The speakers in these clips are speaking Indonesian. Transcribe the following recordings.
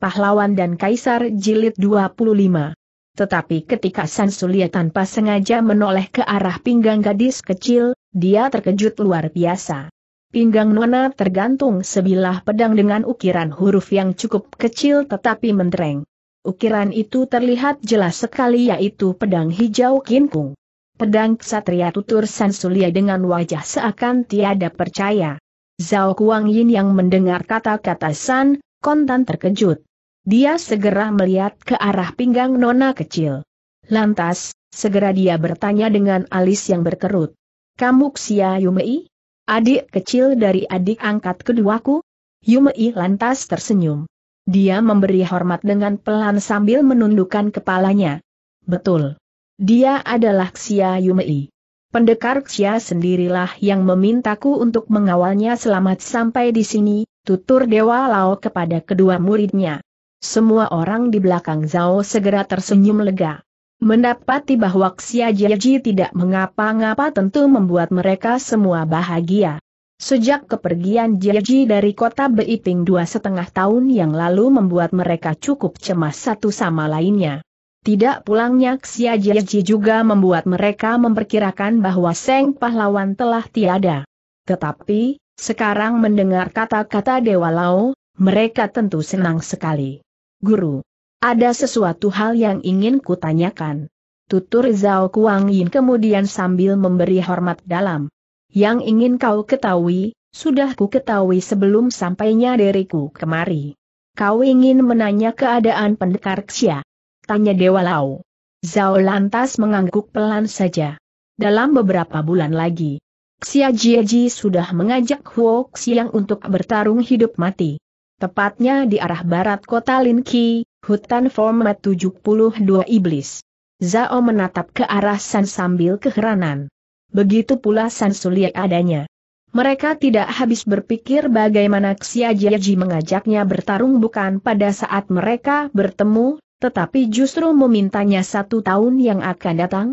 Pahlawan dan Kaisar Jilid 25. Tetapi ketika Sansulia tanpa sengaja menoleh ke arah pinggang gadis kecil, dia terkejut luar biasa. Pinggang Nona tergantung sebilah pedang dengan ukiran huruf yang cukup kecil tetapi mentereng. Ukiran itu terlihat jelas sekali yaitu pedang hijau kinkung. Pedang ksatria tutur Sansulia dengan wajah seakan tiada percaya. Zhao Kuang Yin yang mendengar kata-kata San, kontan terkejut. Dia segera melihat ke arah pinggang nona kecil. Lantas, segera dia bertanya dengan alis yang berkerut. Kamu Xia Yumei? Adik kecil dari adik angkat keduaku? Yumei lantas tersenyum. Dia memberi hormat dengan pelan sambil menundukkan kepalanya. Betul. Dia adalah Xia Yumei. Pendekar Xia sendirilah yang memintaku untuk mengawalnya selamat sampai di sini, tutur Dewa Lao kepada kedua muridnya. Semua orang di belakang Zhao segera tersenyum lega. Mendapati bahwa Xia Jieji tidak mengapa-ngapa tentu membuat mereka semua bahagia. Sejak kepergian Jieji dari kota Beiping dua setengah tahun yang lalu membuat mereka cukup cemas satu sama lainnya. Tidak pulangnya Xia Jieji juga membuat mereka memperkirakan bahwa Seng Pahlawan telah tiada. Tetapi, sekarang mendengar kata-kata Dewa Lao, mereka tentu senang sekali. Guru, ada sesuatu hal yang ingin kutanyakan. Tutur Zhao Kuang Yin kemudian sambil memberi hormat dalam. Yang ingin kau ketahui, sudah ku ketahui sebelum sampainya diriku kemari. Kau ingin menanya keadaan pendekar Xia? Tanya Dewa Lao. Zhao lantas mengangguk pelan saja. Dalam beberapa bulan lagi, Xia Jieji sudah mengajak Huo Xiang untuk bertarung hidup mati. Tepatnya di arah barat kota Linki, hutan format 72 iblis. Zao menatap ke arah San sambil keheranan. Begitu pula San Sulia adanya. Mereka tidak habis berpikir bagaimana Xia Xiajiaji mengajaknya bertarung bukan pada saat mereka bertemu, tetapi justru memintanya satu tahun yang akan datang.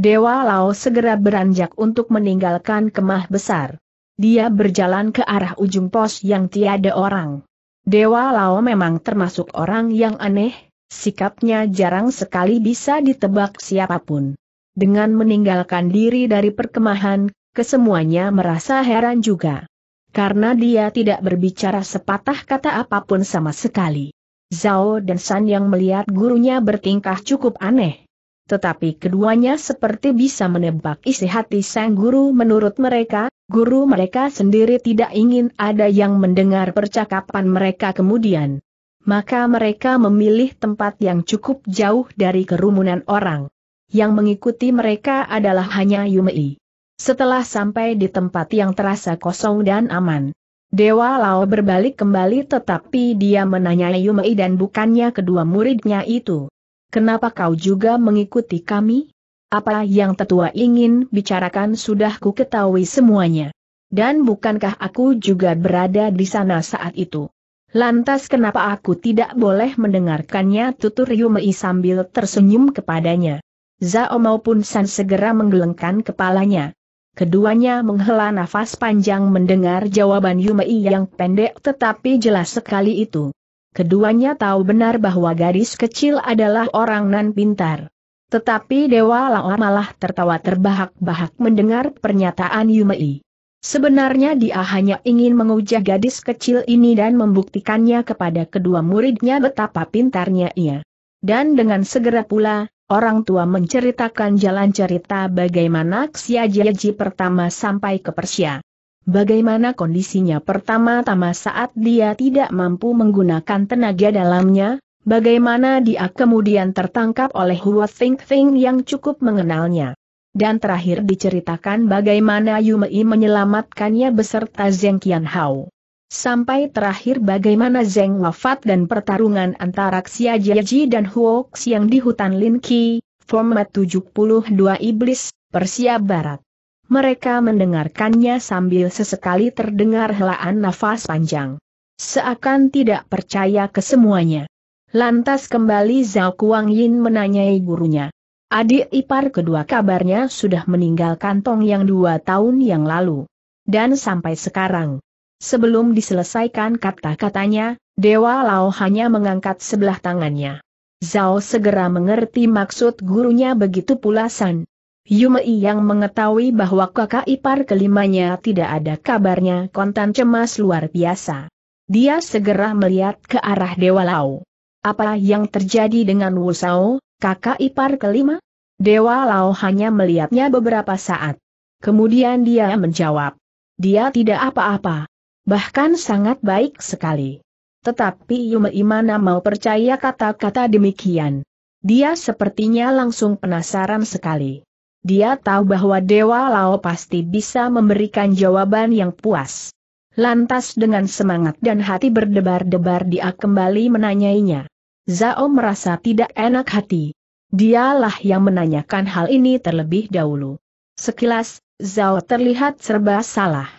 Dewa Lao segera beranjak untuk meninggalkan kemah besar. Dia berjalan ke arah ujung pos yang tiada orang. Dewa Lao memang termasuk orang yang aneh, sikapnya jarang sekali bisa ditebak siapapun. Dengan meninggalkan diri dari perkemahan, kesemuanya merasa heran juga. Karena dia tidak berbicara sepatah kata apapun sama sekali. Zhao dan San yang melihat gurunya bertingkah cukup aneh. Tetapi keduanya seperti bisa menebak isi hati sang guru menurut mereka, Guru mereka sendiri tidak ingin ada yang mendengar percakapan mereka kemudian. Maka mereka memilih tempat yang cukup jauh dari kerumunan orang. Yang mengikuti mereka adalah hanya Yumei. Setelah sampai di tempat yang terasa kosong dan aman, Dewa Lao berbalik kembali tetapi dia menanyai Yumei dan bukannya kedua muridnya itu. Kenapa kau juga mengikuti kami? Apa yang tetua ingin bicarakan sudah ku ketahui semuanya. Dan bukankah aku juga berada di sana saat itu? Lantas kenapa aku tidak boleh mendengarkannya tutur Yumei sambil tersenyum kepadanya. Zao maupun San segera menggelengkan kepalanya. Keduanya menghela nafas panjang mendengar jawaban Yumei yang pendek tetapi jelas sekali itu. Keduanya tahu benar bahwa gadis kecil adalah orang nan pintar. Tetapi Dewa Lao malah tertawa terbahak-bahak mendengar pernyataan Yumei. Sebenarnya dia hanya ingin mengujah gadis kecil ini dan membuktikannya kepada kedua muridnya betapa pintarnya ia. Dan dengan segera pula, orang tua menceritakan jalan cerita bagaimana Xiajiaji pertama sampai ke Persia. Bagaimana kondisinya pertama-tama saat dia tidak mampu menggunakan tenaga dalamnya, bagaimana dia kemudian tertangkap oleh Hua Think Think yang cukup mengenalnya. Dan terakhir diceritakan bagaimana Yumei menyelamatkannya beserta Zeng Qian Hao. Sampai terakhir bagaimana Zeng wafat dan pertarungan antara Xia Jieji dan Huo yang di hutan Lin Qi, format 72 Iblis, Persia Barat. Mereka mendengarkannya sambil sesekali terdengar helaan nafas panjang. Seakan tidak percaya kesemuanya. Lantas kembali Zhao Kuang Yin menanyai gurunya. Adik ipar kedua kabarnya sudah meninggal kantong yang dua tahun yang lalu. Dan sampai sekarang. Sebelum diselesaikan kata-katanya, Dewa Lao hanya mengangkat sebelah tangannya. Zhao segera mengerti maksud gurunya begitu pula San. Yumei yang mengetahui bahwa kakak ipar kelimanya tidak ada kabarnya kontan cemas luar biasa. Dia segera melihat ke arah Dewa Lao. Apa yang terjadi dengan Sao, kakak ipar kelima? Dewa Lao hanya melihatnya beberapa saat. Kemudian dia menjawab. Dia tidak apa-apa. Bahkan sangat baik sekali. Tetapi Yume Imana mau percaya kata-kata demikian. Dia sepertinya langsung penasaran sekali. Dia tahu bahwa Dewa Lao pasti bisa memberikan jawaban yang puas. Lantas dengan semangat dan hati berdebar-debar dia kembali menanyainya. Zao merasa tidak enak hati. Dialah yang menanyakan hal ini terlebih dahulu. Sekilas, Zao terlihat serba salah.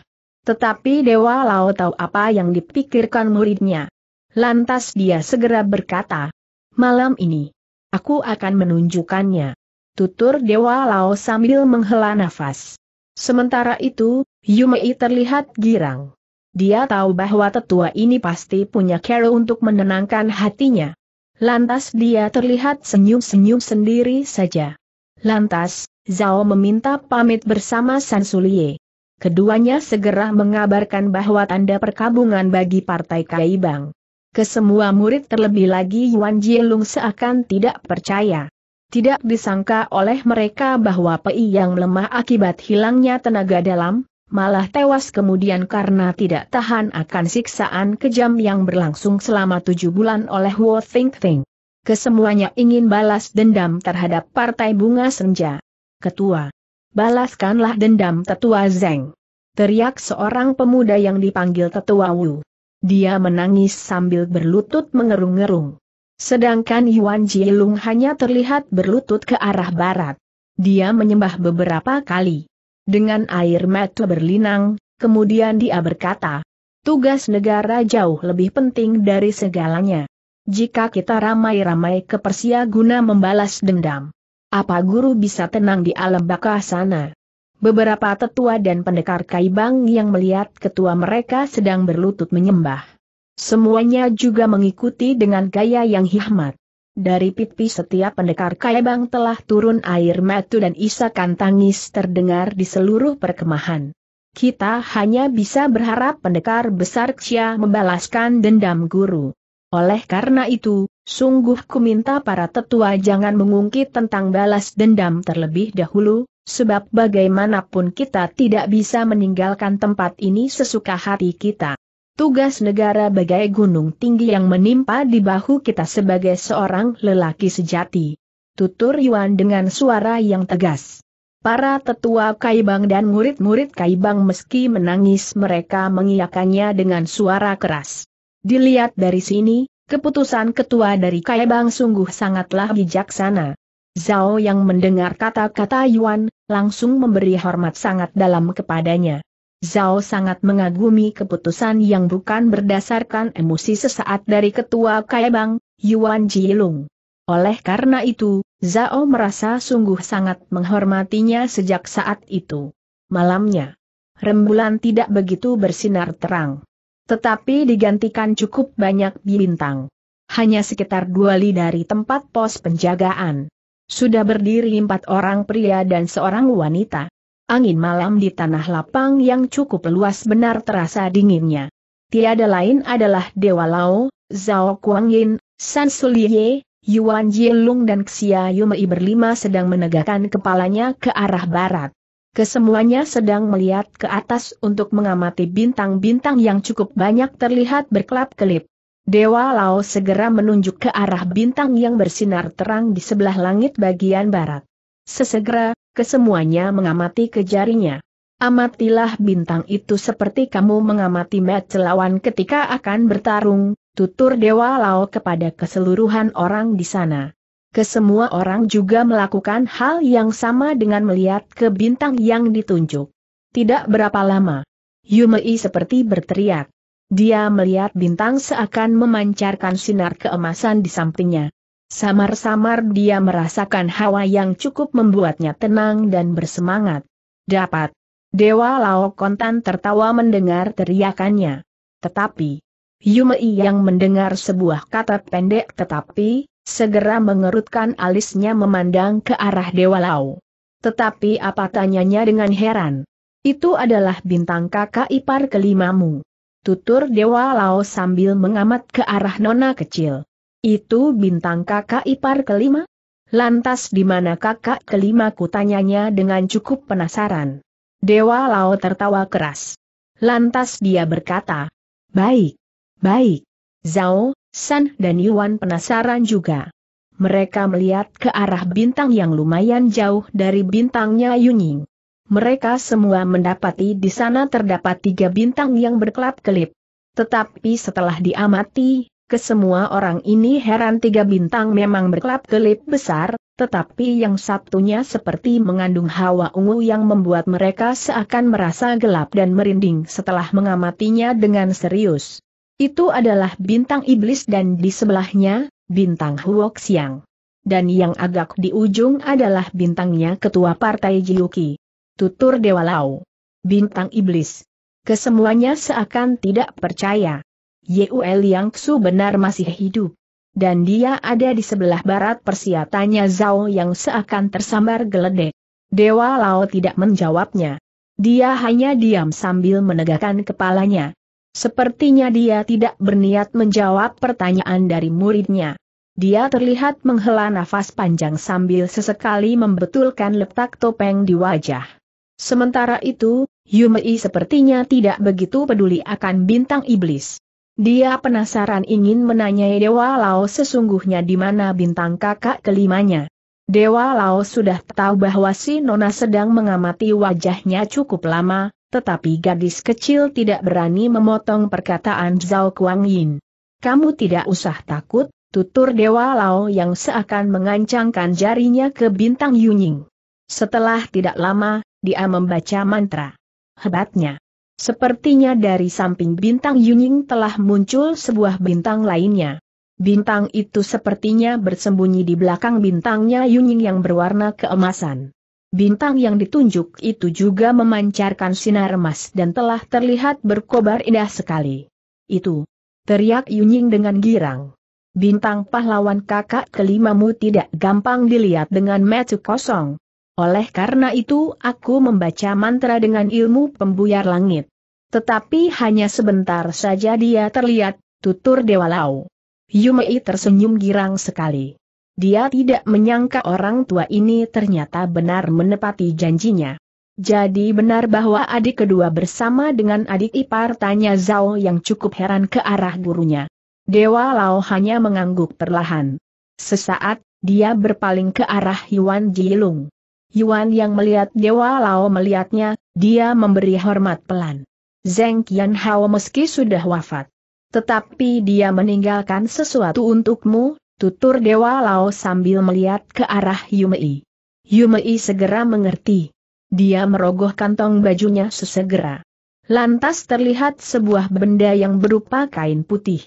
Tetapi Dewa Lao tahu apa yang dipikirkan muridnya. Lantas dia segera berkata, Malam ini, aku akan menunjukkannya. Tutur Dewa Lao sambil menghela nafas. Sementara itu, Yumei terlihat girang. Dia tahu bahwa tetua ini pasti punya cara untuk menenangkan hatinya. Lantas dia terlihat senyum-senyum sendiri saja. Lantas, Zhao meminta pamit bersama Sansulie. Keduanya segera mengabarkan bahwa tanda perkabungan bagi Partai Kaibang. Kesemua murid terlebih lagi Yuan Jielung seakan tidak percaya. Tidak disangka oleh mereka bahwa Pei yang lemah akibat hilangnya tenaga dalam, malah tewas kemudian karena tidak tahan akan siksaan kejam yang berlangsung selama tujuh bulan oleh Wu Think Think. Kesemuanya ingin balas dendam terhadap Partai Bunga Senja. Ketua. Balaskanlah dendam tetua Zeng. Teriak seorang pemuda yang dipanggil tetua Wu. Dia menangis sambil berlutut mengerung-ngerung. Sedangkan Yuan Jilung hanya terlihat berlutut ke arah barat. Dia menyembah beberapa kali dengan air mata berlinang, kemudian dia berkata, tugas negara jauh lebih penting dari segalanya. Jika kita ramai-ramai ke Persia guna membalas dendam, apa guru bisa tenang di alam baka sana? Beberapa tetua dan pendekar Kaibang yang melihat ketua mereka sedang berlutut menyembah. Semuanya juga mengikuti dengan gaya yang hikmat. Dari pipi setiap pendekar Kaibang telah turun air mata dan isakan tangis terdengar di seluruh perkemahan. Kita hanya bisa berharap pendekar besar Cia membalaskan dendam guru. Oleh karena itu, sungguh ku minta para tetua jangan mengungkit tentang balas dendam terlebih dahulu, sebab bagaimanapun kita tidak bisa meninggalkan tempat ini sesuka hati kita. Tugas negara bagai gunung tinggi yang menimpa di bahu kita sebagai seorang lelaki sejati. Tutur Yuan dengan suara yang tegas. Para tetua Kaibang dan murid-murid Kaibang meski menangis mereka mengiyakannya dengan suara keras. Dilihat dari sini, keputusan ketua dari Kaibang sungguh sangatlah bijaksana. Zhao yang mendengar kata-kata Yuan, langsung memberi hormat sangat dalam kepadanya. Zhao sangat mengagumi keputusan yang bukan berdasarkan emosi sesaat dari ketua Kaibang, Yuan Jilung. Oleh karena itu, Zhao merasa sungguh sangat menghormatinya sejak saat itu. Malamnya, rembulan tidak begitu bersinar terang. Tetapi digantikan cukup banyak bintang. Hanya sekitar dua li dari tempat pos penjagaan. Sudah berdiri empat orang pria dan seorang wanita angin malam di tanah lapang yang cukup luas benar terasa dinginnya. Tiada lain adalah Dewa Lao, Zhao Kuangin, San Suliye, Yuan Jielung dan Xia Yumei berlima sedang menegakkan kepalanya ke arah barat. Kesemuanya sedang melihat ke atas untuk mengamati bintang-bintang yang cukup banyak terlihat berkelap-kelip. Dewa Lao segera menunjuk ke arah bintang yang bersinar terang di sebelah langit bagian barat. Sesegera, kesemuanya mengamati kejarinya. Amatilah bintang itu seperti kamu mengamati match lawan ketika akan bertarung, tutur Dewa Lao kepada keseluruhan orang di sana. Kesemua orang juga melakukan hal yang sama dengan melihat ke bintang yang ditunjuk. Tidak berapa lama, Yumei seperti berteriak. Dia melihat bintang seakan memancarkan sinar keemasan di sampingnya. Samar-samar dia merasakan hawa yang cukup membuatnya tenang dan bersemangat. Dapat. Dewa Lao Kontan tertawa mendengar teriakannya. Tetapi, Yumei yang mendengar sebuah kata pendek tetapi, segera mengerutkan alisnya memandang ke arah Dewa Lao. Tetapi apa tanyanya dengan heran? Itu adalah bintang kakak ipar kelimamu. Tutur Dewa Lao sambil mengamat ke arah nona kecil. Itu bintang kakak ipar kelima? Lantas di mana kakak kelima kutanyanya dengan cukup penasaran. Dewa Lao tertawa keras. Lantas dia berkata, Baik, baik. Zhao, San dan Yuan penasaran juga. Mereka melihat ke arah bintang yang lumayan jauh dari bintangnya Yunying. Mereka semua mendapati di sana terdapat tiga bintang yang berkelap-kelip. Tetapi setelah diamati, kesemua orang ini heran tiga bintang memang berkelap-kelip besar, tetapi yang satunya seperti mengandung hawa ungu yang membuat mereka seakan merasa gelap dan merinding setelah mengamatinya dengan serius. Itu adalah bintang iblis dan di sebelahnya, bintang Huok Siang. Dan yang agak di ujung adalah bintangnya ketua partai Yuki. Tutur Dewa Lau. Bintang iblis. Kesemuanya seakan tidak percaya. Yang Su benar masih hidup. Dan dia ada di sebelah barat persiatannya Zhao yang seakan tersambar geledek. Dewa Lao tidak menjawabnya. Dia hanya diam sambil menegakkan kepalanya. Sepertinya dia tidak berniat menjawab pertanyaan dari muridnya. Dia terlihat menghela nafas panjang sambil sesekali membetulkan letak topeng di wajah. Sementara itu, Yumei sepertinya tidak begitu peduli akan bintang iblis. Dia penasaran ingin menanyai Dewa Lao sesungguhnya di mana bintang kakak kelimanya. Dewa Lao sudah tahu bahwa si Nona sedang mengamati wajahnya cukup lama, tetapi gadis kecil tidak berani memotong perkataan Zhao Kuang Yin. Kamu tidak usah takut, tutur Dewa Lao yang seakan mengancangkan jarinya ke bintang Yunying. Setelah tidak lama, dia membaca mantra. Hebatnya. Sepertinya dari samping bintang Yunying telah muncul sebuah bintang lainnya. Bintang itu sepertinya bersembunyi di belakang bintangnya Yunying yang berwarna keemasan. Bintang yang ditunjuk itu juga memancarkan sinar emas dan telah terlihat berkobar indah sekali. Itu, teriak Yunying dengan girang. Bintang pahlawan kakak kelimamu tidak gampang dilihat dengan mata kosong. Oleh karena itu aku membaca mantra dengan ilmu pembuyar langit. Tetapi hanya sebentar saja dia terlihat, tutur Dewa Lau. Yumei tersenyum girang sekali. Dia tidak menyangka orang tua ini ternyata benar menepati janjinya. Jadi benar bahwa adik kedua bersama dengan adik ipar tanya Zhao yang cukup heran ke arah gurunya. Dewa Lau hanya mengangguk perlahan. Sesaat, dia berpaling ke arah Yuan Jilung. Yuan yang melihat Dewa Lao melihatnya, dia memberi hormat pelan. Zeng Qian Hao meski sudah wafat. Tetapi dia meninggalkan sesuatu untukmu, tutur Dewa Lao sambil melihat ke arah Yumei. Yumei segera mengerti. Dia merogoh kantong bajunya sesegera. Lantas terlihat sebuah benda yang berupa kain putih.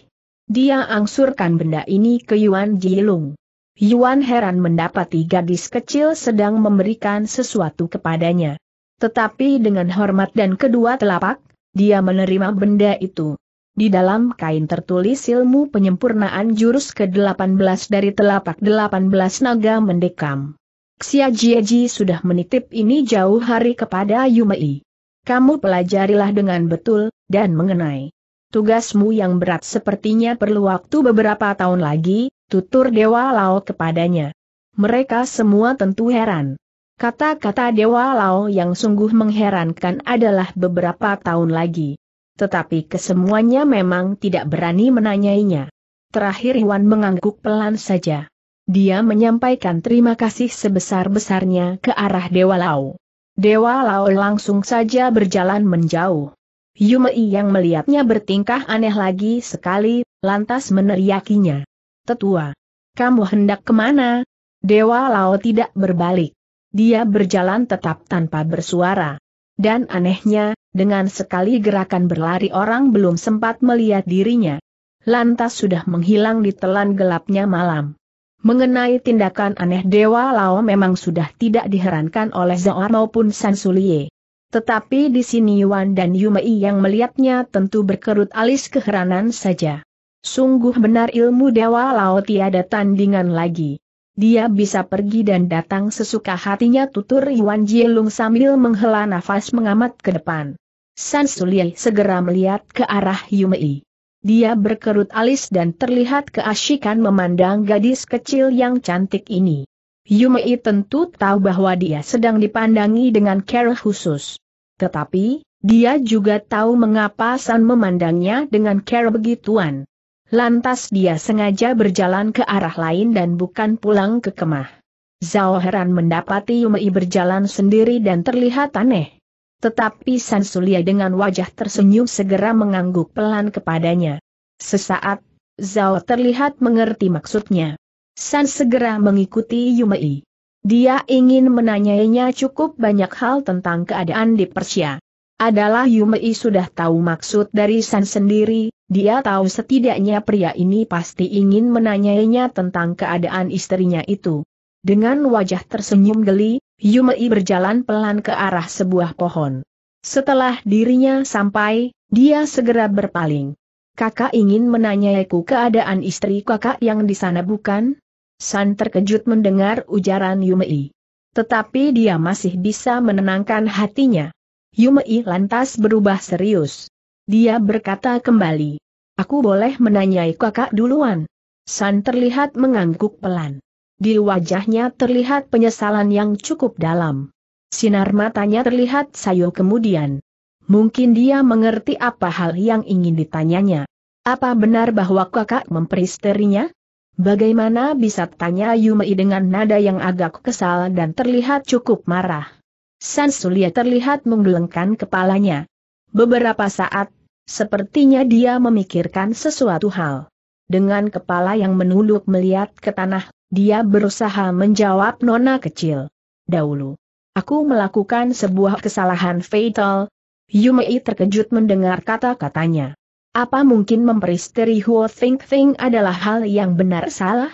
Dia angsurkan benda ini ke Yuan Jilung. Yuan heran mendapati gadis kecil sedang memberikan sesuatu kepadanya. Tetapi dengan hormat dan kedua telapak, dia menerima benda itu. Di dalam kain tertulis ilmu penyempurnaan jurus ke-18 dari telapak 18 naga mendekam. Xia Jieji sudah menitip ini jauh hari kepada Yumei. Kamu pelajarilah dengan betul, dan mengenai. Tugasmu yang berat sepertinya perlu waktu beberapa tahun lagi, tutur Dewa Lao kepadanya. Mereka semua tentu heran. Kata-kata Dewa Lao yang sungguh mengherankan adalah beberapa tahun lagi. Tetapi kesemuanya memang tidak berani menanyainya. Terakhir Iwan mengangguk pelan saja. Dia menyampaikan terima kasih sebesar-besarnya ke arah Dewa Lao. Dewa Lao langsung saja berjalan menjauh. Yumei yang melihatnya bertingkah aneh lagi sekali, lantas meneriakinya tetua. Kamu hendak kemana? Dewa Lao tidak berbalik. Dia berjalan tetap tanpa bersuara. Dan anehnya, dengan sekali gerakan berlari orang belum sempat melihat dirinya. Lantas sudah menghilang di telan gelapnya malam. Mengenai tindakan aneh Dewa Lao memang sudah tidak diherankan oleh Zhao maupun Sansulie. Tetapi di sini Yuan dan Yumei yang melihatnya tentu berkerut alis keheranan saja. Sungguh benar ilmu Dewa Laut tiada tandingan lagi. Dia bisa pergi dan datang sesuka hatinya tutur Yuan Jielung sambil menghela nafas mengamat ke depan. San Suliai segera melihat ke arah Yumei. Dia berkerut alis dan terlihat keasyikan memandang gadis kecil yang cantik ini. Yumei tentu tahu bahwa dia sedang dipandangi dengan care khusus. Tetapi, dia juga tahu mengapa San memandangnya dengan care begituan. Lantas dia sengaja berjalan ke arah lain dan bukan pulang ke kemah. Zhao heran mendapati Yumei berjalan sendiri dan terlihat aneh. Tetapi San sulia dengan wajah tersenyum segera mengangguk pelan kepadanya. Sesaat, Zhao terlihat mengerti maksudnya. San segera mengikuti Yumei. Dia ingin menanyainya cukup banyak hal tentang keadaan di Persia. Adalah Yumei sudah tahu maksud dari San sendiri, dia tahu setidaknya pria ini pasti ingin menanyainya tentang keadaan istrinya itu. Dengan wajah tersenyum geli, Yumei berjalan pelan ke arah sebuah pohon. Setelah dirinya sampai, dia segera berpaling. Kakak ingin menanyaiku keadaan istri kakak yang di sana bukan? San terkejut mendengar ujaran Yumei. Tetapi dia masih bisa menenangkan hatinya. Yumei lantas berubah serius. Dia berkata kembali. Aku boleh menanyai kakak duluan. San terlihat mengangguk pelan. Di wajahnya terlihat penyesalan yang cukup dalam. Sinar matanya terlihat sayu kemudian. Mungkin dia mengerti apa hal yang ingin ditanyanya. Apa benar bahwa kakak memperisterinya? Bagaimana bisa tanya Yumei dengan nada yang agak kesal dan terlihat cukup marah? San Sulia terlihat menggelengkan kepalanya. Beberapa saat Sepertinya dia memikirkan sesuatu hal. Dengan kepala yang menunduk melihat ke tanah, dia berusaha menjawab nona kecil. Dahulu, aku melakukan sebuah kesalahan fatal. Yumei terkejut mendengar kata-katanya. Apa mungkin memperisteri Huo Think Thing adalah hal yang benar salah?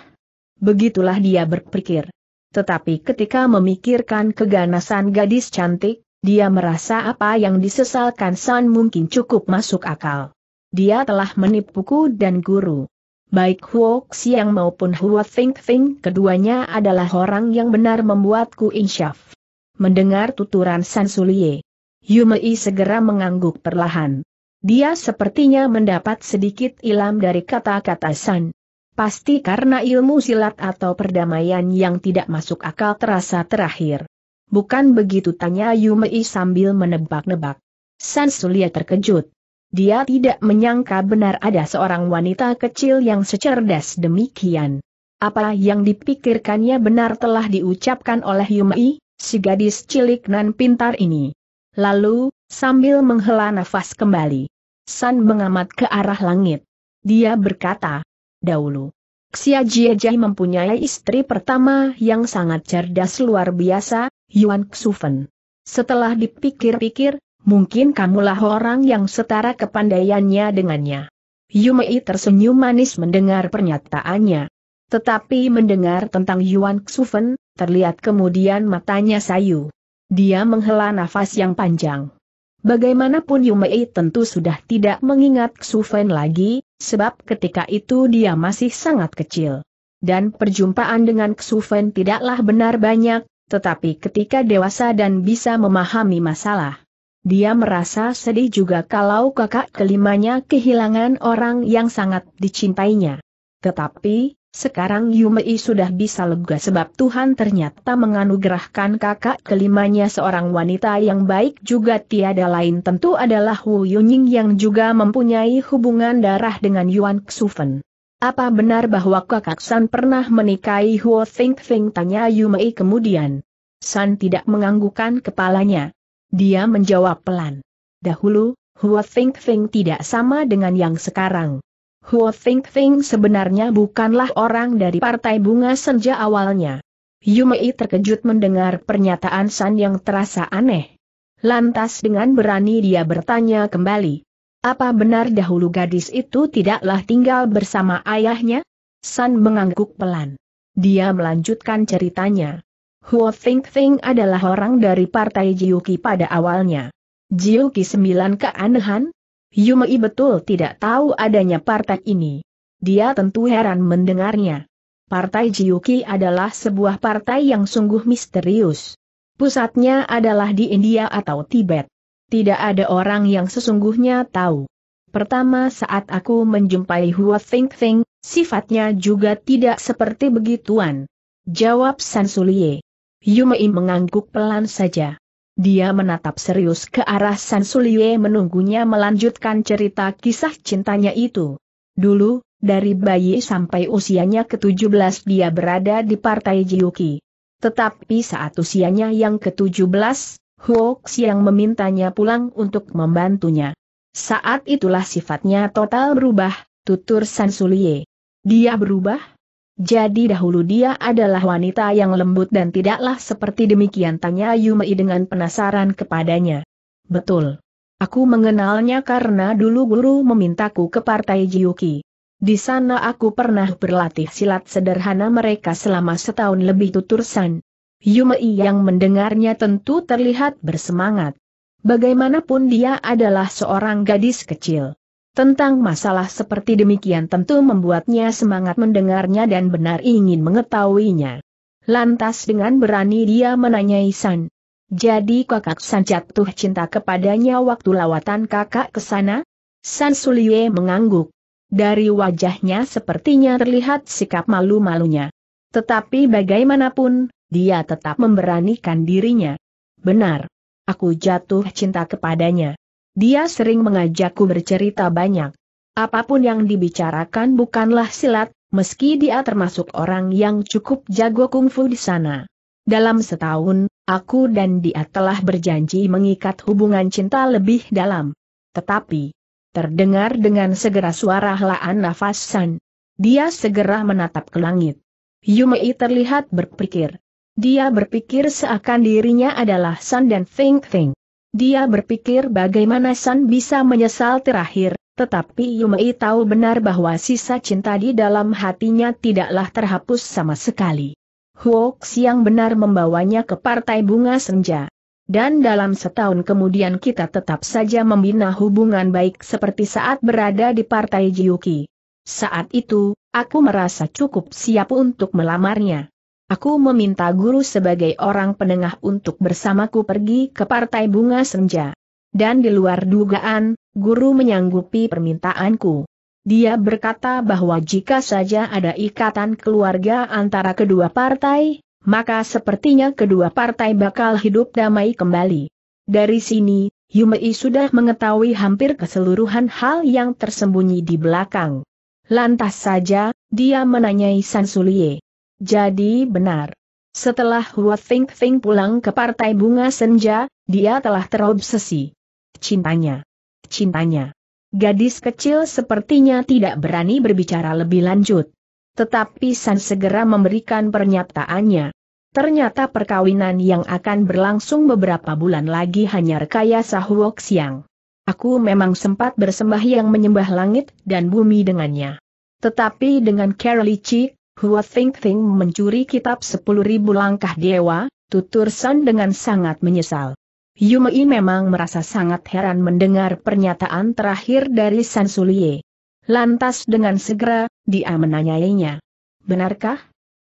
Begitulah dia berpikir. Tetapi ketika memikirkan keganasan gadis cantik, dia merasa apa yang disesalkan San mungkin cukup masuk akal. Dia telah menipuku dan guru. Baik Huo Xiang maupun Huo Think Think keduanya adalah orang yang benar membuatku insyaf. Mendengar tuturan San Sulie, Yumei segera mengangguk perlahan. Dia sepertinya mendapat sedikit ilham dari kata-kata San. Pasti karena ilmu silat atau perdamaian yang tidak masuk akal terasa terakhir. Bukan begitu tanya Yumei sambil menebak-nebak. San Sulia terkejut. Dia tidak menyangka benar ada seorang wanita kecil yang secerdas demikian. Apa yang dipikirkannya benar telah diucapkan oleh Yumei, si gadis cilik nan pintar ini. Lalu, sambil menghela nafas kembali, San mengamat ke arah langit. Dia berkata, dahulu. Xia Jiejai mempunyai istri pertama yang sangat cerdas luar biasa, Yuan Xufen. Setelah dipikir-pikir, mungkin kamulah orang yang setara kepandaiannya dengannya. Yumei tersenyum manis mendengar pernyataannya. Tetapi mendengar tentang Yuan Xufen, terlihat kemudian matanya sayu. Dia menghela nafas yang panjang. Bagaimanapun Yumei tentu sudah tidak mengingat Xufen lagi, sebab ketika itu dia masih sangat kecil. Dan perjumpaan dengan Xufen tidaklah benar banyak, tetapi ketika dewasa dan bisa memahami masalah, dia merasa sedih juga kalau kakak kelimanya kehilangan orang yang sangat dicintainya. Tetapi, sekarang Yumei sudah bisa lega sebab Tuhan ternyata menganugerahkan kakak kelimanya seorang wanita yang baik juga tiada lain tentu adalah Wu Yunying yang juga mempunyai hubungan darah dengan Yuan Xufen. Apa benar bahwa kakak San pernah menikahi Huo Fing Fing? Tanya Yumei kemudian. San tidak menganggukkan kepalanya. Dia menjawab pelan. Dahulu, Huo Fing Fing tidak sama dengan yang sekarang. Huo Fing Fing sebenarnya bukanlah orang dari Partai Bunga Senja awalnya. Yumei terkejut mendengar pernyataan San yang terasa aneh. Lantas dengan berani dia bertanya kembali. Apa benar dahulu gadis itu tidaklah tinggal bersama ayahnya? San mengangguk pelan. Dia melanjutkan ceritanya. Huo Think Feng adalah orang dari partai Jiuki pada awalnya. Jiuki sembilan keanehan? Yumei betul tidak tahu adanya partai ini. Dia tentu heran mendengarnya. Partai Jiuki adalah sebuah partai yang sungguh misterius. Pusatnya adalah di India atau Tibet. Tidak ada orang yang sesungguhnya tahu. Pertama saat aku menjumpai Hua Feng Feng, sifatnya juga tidak seperti begituan. Jawab Sansulie. Yumei mengangguk pelan saja. Dia menatap serius ke arah Sansulie menunggunya melanjutkan cerita kisah cintanya itu. Dulu, dari bayi sampai usianya ke-17 dia berada di partai Jiuki. Tetapi saat usianya yang ke-17, Huox yang memintanya pulang untuk membantunya. Saat itulah sifatnya total berubah, tutur Sansulie. Dia berubah? Jadi dahulu dia adalah wanita yang lembut dan tidaklah seperti demikian tanya Yumei dengan penasaran kepadanya. Betul. Aku mengenalnya karena dulu guru memintaku ke partai Jiuki. Di sana aku pernah berlatih silat sederhana mereka selama setahun lebih tutur San. Yumei yang mendengarnya tentu terlihat bersemangat. Bagaimanapun dia adalah seorang gadis kecil. Tentang masalah seperti demikian tentu membuatnya semangat mendengarnya dan benar ingin mengetahuinya. Lantas dengan berani dia menanyai San. Jadi kakak San jatuh cinta kepadanya waktu lawatan kakak ke sana? San Sulie mengangguk. Dari wajahnya sepertinya terlihat sikap malu-malunya. Tetapi bagaimanapun, dia tetap memberanikan dirinya. Benar. Aku jatuh cinta kepadanya. Dia sering mengajakku bercerita banyak. Apapun yang dibicarakan bukanlah silat, meski dia termasuk orang yang cukup jago kungfu di sana. Dalam setahun, aku dan dia telah berjanji mengikat hubungan cinta lebih dalam. Tetapi, terdengar dengan segera suara helaan nafasan. Dia segera menatap ke langit. Yumei terlihat berpikir. Dia berpikir seakan dirinya adalah San dan Feng Feng. Dia berpikir bagaimana San bisa menyesal terakhir, tetapi Yumei tahu benar bahwa sisa cinta di dalam hatinya tidaklah terhapus sama sekali. Huok yang benar membawanya ke Partai Bunga Senja. Dan dalam setahun kemudian kita tetap saja membina hubungan baik seperti saat berada di Partai Jiuki. Saat itu, aku merasa cukup siap untuk melamarnya. Aku meminta guru sebagai orang penengah untuk bersamaku pergi ke Partai Bunga Senja. Dan di luar dugaan, guru menyanggupi permintaanku. Dia berkata bahwa jika saja ada ikatan keluarga antara kedua partai, maka sepertinya kedua partai bakal hidup damai kembali. Dari sini, Yumei sudah mengetahui hampir keseluruhan hal yang tersembunyi di belakang. Lantas saja, dia menanyai Sansulie. Jadi benar. Setelah Hua Feng Feng pulang ke Partai Bunga Senja, dia telah terobsesi. Cintanya. Cintanya. Gadis kecil sepertinya tidak berani berbicara lebih lanjut. Tetapi San segera memberikan pernyataannya. Ternyata perkawinan yang akan berlangsung beberapa bulan lagi hanya rekayasa Huok Siang. Aku memang sempat bersembahyang menyembah langit dan bumi dengannya. Tetapi dengan Carol Chi, Hua Feng Feng mencuri kitab sepuluh ribu langkah dewa, tutur San dengan sangat menyesal. Mei memang merasa sangat heran mendengar pernyataan terakhir dari San Sulie. Lantas dengan segera, dia menanyainya. Benarkah?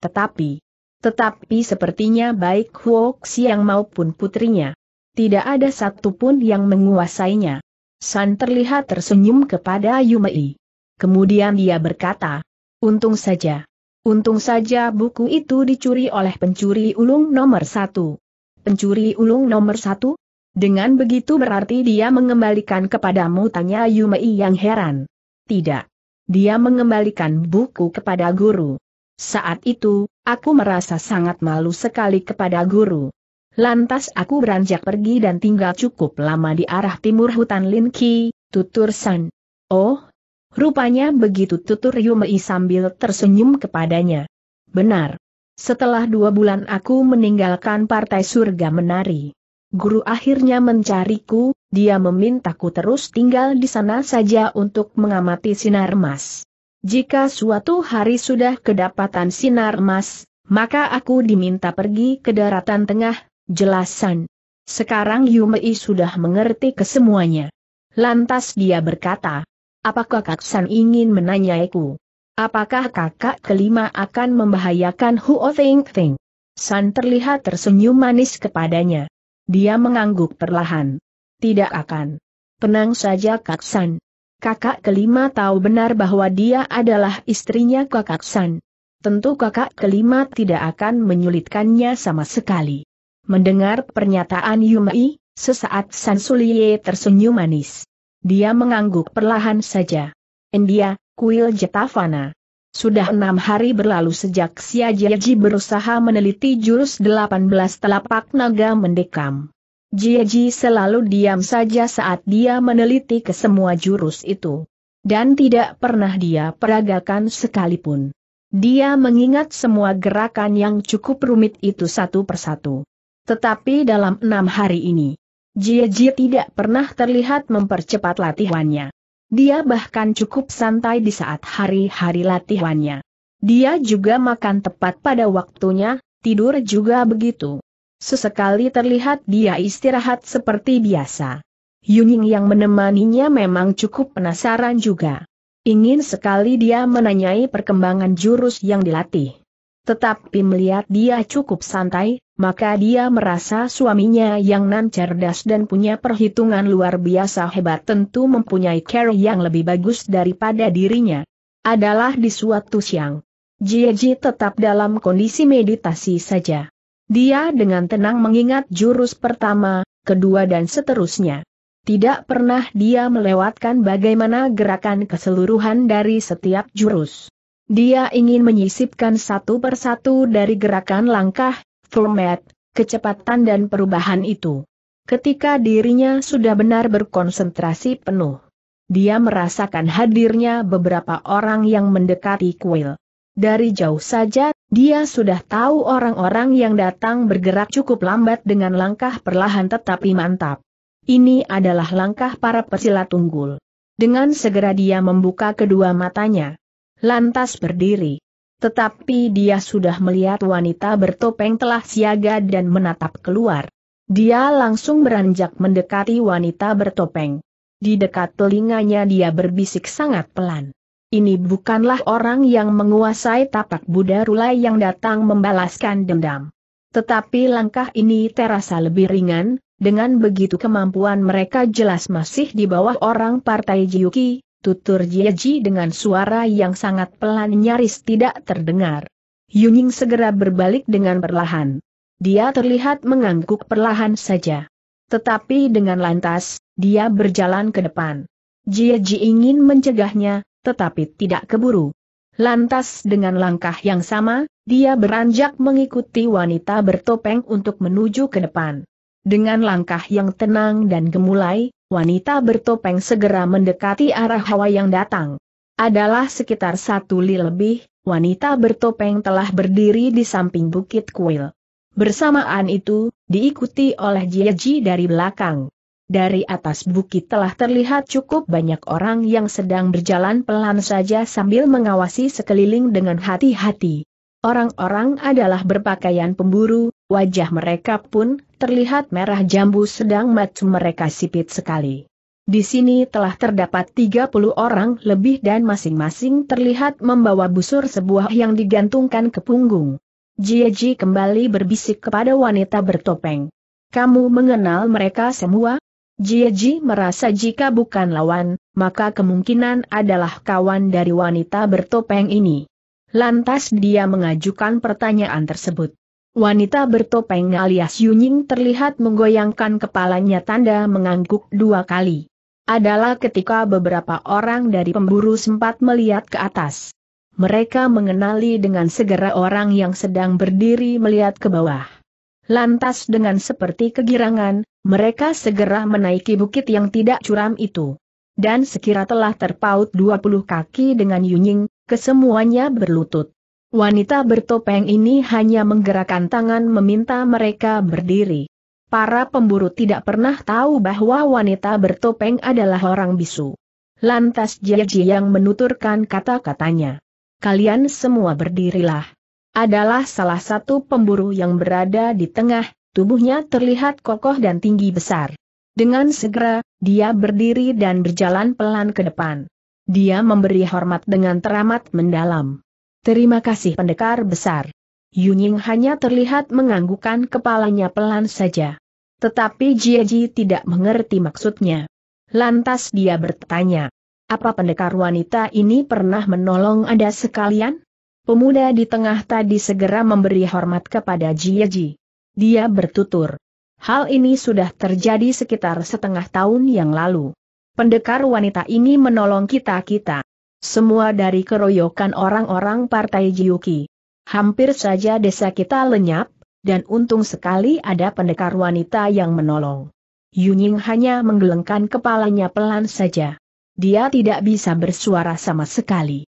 Tetapi, tetapi sepertinya baik Huo Xiang maupun putrinya. Tidak ada satupun yang menguasainya. San terlihat tersenyum kepada Mei. Kemudian dia berkata, untung saja. Untung saja buku itu dicuri oleh pencuri ulung nomor satu. Pencuri ulung nomor satu? Dengan begitu berarti dia mengembalikan kepadamu tanya Yumei yang heran. Tidak. Dia mengembalikan buku kepada guru. Saat itu, aku merasa sangat malu sekali kepada guru. Lantas aku beranjak pergi dan tinggal cukup lama di arah timur hutan Linki, tutur San. Oh, Rupanya begitu tutur Yumei sambil tersenyum kepadanya. Benar. Setelah dua bulan aku meninggalkan partai surga menari. Guru akhirnya mencariku, dia memintaku terus tinggal di sana saja untuk mengamati sinar emas. Jika suatu hari sudah kedapatan sinar emas, maka aku diminta pergi ke daratan tengah, jelasan. Sekarang Yumei sudah mengerti kesemuanya. Lantas dia berkata, apakah Kak San ingin menanyaiku? Apakah kakak kelima akan membahayakan Huo Ting Ting? San terlihat tersenyum manis kepadanya. Dia mengangguk perlahan. Tidak akan. Tenang saja Kak San. Kakak kelima tahu benar bahwa dia adalah istrinya Kakak San. Tentu kakak kelima tidak akan menyulitkannya sama sekali. Mendengar pernyataan Yumei, sesaat San Sulie tersenyum manis. Dia mengangguk perlahan saja. India, kuil Jetavana. Sudah enam hari berlalu sejak Siajiaji berusaha meneliti jurus 18 telapak naga mendekam. Jiaji selalu diam saja saat dia meneliti ke semua jurus itu. Dan tidak pernah dia peragakan sekalipun. Dia mengingat semua gerakan yang cukup rumit itu satu persatu. Tetapi dalam enam hari ini, Jie Jie tidak pernah terlihat mempercepat latihannya. Dia bahkan cukup santai di saat hari-hari latihannya. Dia juga makan tepat pada waktunya, tidur juga begitu. Sesekali terlihat dia istirahat seperti biasa. Yuning yang menemaninya memang cukup penasaran juga. Ingin sekali dia menanyai perkembangan jurus yang dilatih. Tetapi melihat dia cukup santai, maka dia merasa suaminya yang nan cerdas dan punya perhitungan luar biasa hebat tentu mempunyai care yang lebih bagus daripada dirinya. Adalah di suatu siang, Jieji tetap dalam kondisi meditasi saja. Dia dengan tenang mengingat jurus pertama, kedua dan seterusnya. Tidak pernah dia melewatkan bagaimana gerakan keseluruhan dari setiap jurus. Dia ingin menyisipkan satu persatu dari gerakan langkah, Clemet, kecepatan dan perubahan itu. Ketika dirinya sudah benar berkonsentrasi penuh, dia merasakan hadirnya beberapa orang yang mendekati kuil. Dari jauh saja, dia sudah tahu orang-orang yang datang bergerak cukup lambat dengan langkah perlahan tetapi mantap. Ini adalah langkah para pesilat unggul. Dengan segera dia membuka kedua matanya. Lantas berdiri tetapi dia sudah melihat wanita bertopeng telah siaga dan menatap keluar. Dia langsung beranjak mendekati wanita bertopeng. Di dekat telinganya dia berbisik sangat pelan. Ini bukanlah orang yang menguasai tapak Buddha Rulai yang datang membalaskan dendam. Tetapi langkah ini terasa lebih ringan, dengan begitu kemampuan mereka jelas masih di bawah orang partai Jiuki tutur Jieji dengan suara yang sangat pelan nyaris tidak terdengar. Yuning segera berbalik dengan perlahan. Dia terlihat mengangguk perlahan saja. Tetapi dengan lantas, dia berjalan ke depan. Jieji ingin mencegahnya, tetapi tidak keburu. Lantas dengan langkah yang sama, dia beranjak mengikuti wanita bertopeng untuk menuju ke depan. Dengan langkah yang tenang dan gemulai, wanita bertopeng segera mendekati arah hawa yang datang. Adalah sekitar satu li lebih, wanita bertopeng telah berdiri di samping bukit kuil. Bersamaan itu, diikuti oleh Jieji dari belakang. Dari atas bukit telah terlihat cukup banyak orang yang sedang berjalan pelan saja sambil mengawasi sekeliling dengan hati-hati. Orang-orang adalah berpakaian pemburu, Wajah mereka pun terlihat merah jambu sedang mata mereka sipit sekali. Di sini telah terdapat 30 orang lebih dan masing-masing terlihat membawa busur sebuah yang digantungkan ke punggung. Jieji kembali berbisik kepada wanita bertopeng. Kamu mengenal mereka semua? Jieji merasa jika bukan lawan, maka kemungkinan adalah kawan dari wanita bertopeng ini. Lantas dia mengajukan pertanyaan tersebut. Wanita bertopeng alias Yunying terlihat menggoyangkan kepalanya tanda mengangguk dua kali. Adalah ketika beberapa orang dari pemburu sempat melihat ke atas. Mereka mengenali dengan segera orang yang sedang berdiri melihat ke bawah. Lantas dengan seperti kegirangan, mereka segera menaiki bukit yang tidak curam itu. Dan sekira telah terpaut 20 kaki dengan Yunying, kesemuanya berlutut. Wanita bertopeng ini hanya menggerakkan tangan meminta mereka berdiri. Para pemburu tidak pernah tahu bahwa wanita bertopeng adalah orang bisu. Lantas Jiaji yang menuturkan kata-katanya. Kalian semua berdirilah. Adalah salah satu pemburu yang berada di tengah, tubuhnya terlihat kokoh dan tinggi besar. Dengan segera, dia berdiri dan berjalan pelan ke depan. Dia memberi hormat dengan teramat mendalam. Terima kasih pendekar besar. Yunying hanya terlihat menganggukkan kepalanya pelan saja. Tetapi Ji tidak mengerti maksudnya. Lantas dia bertanya, apa pendekar wanita ini pernah menolong Anda sekalian? Pemuda di tengah tadi segera memberi hormat kepada Ji. Dia bertutur. Hal ini sudah terjadi sekitar setengah tahun yang lalu. Pendekar wanita ini menolong kita-kita. Semua dari keroyokan orang-orang Partai Jiuki. Hampir saja desa kita lenyap, dan untung sekali ada pendekar wanita yang menolong. Yunying hanya menggelengkan kepalanya pelan saja. Dia tidak bisa bersuara sama sekali.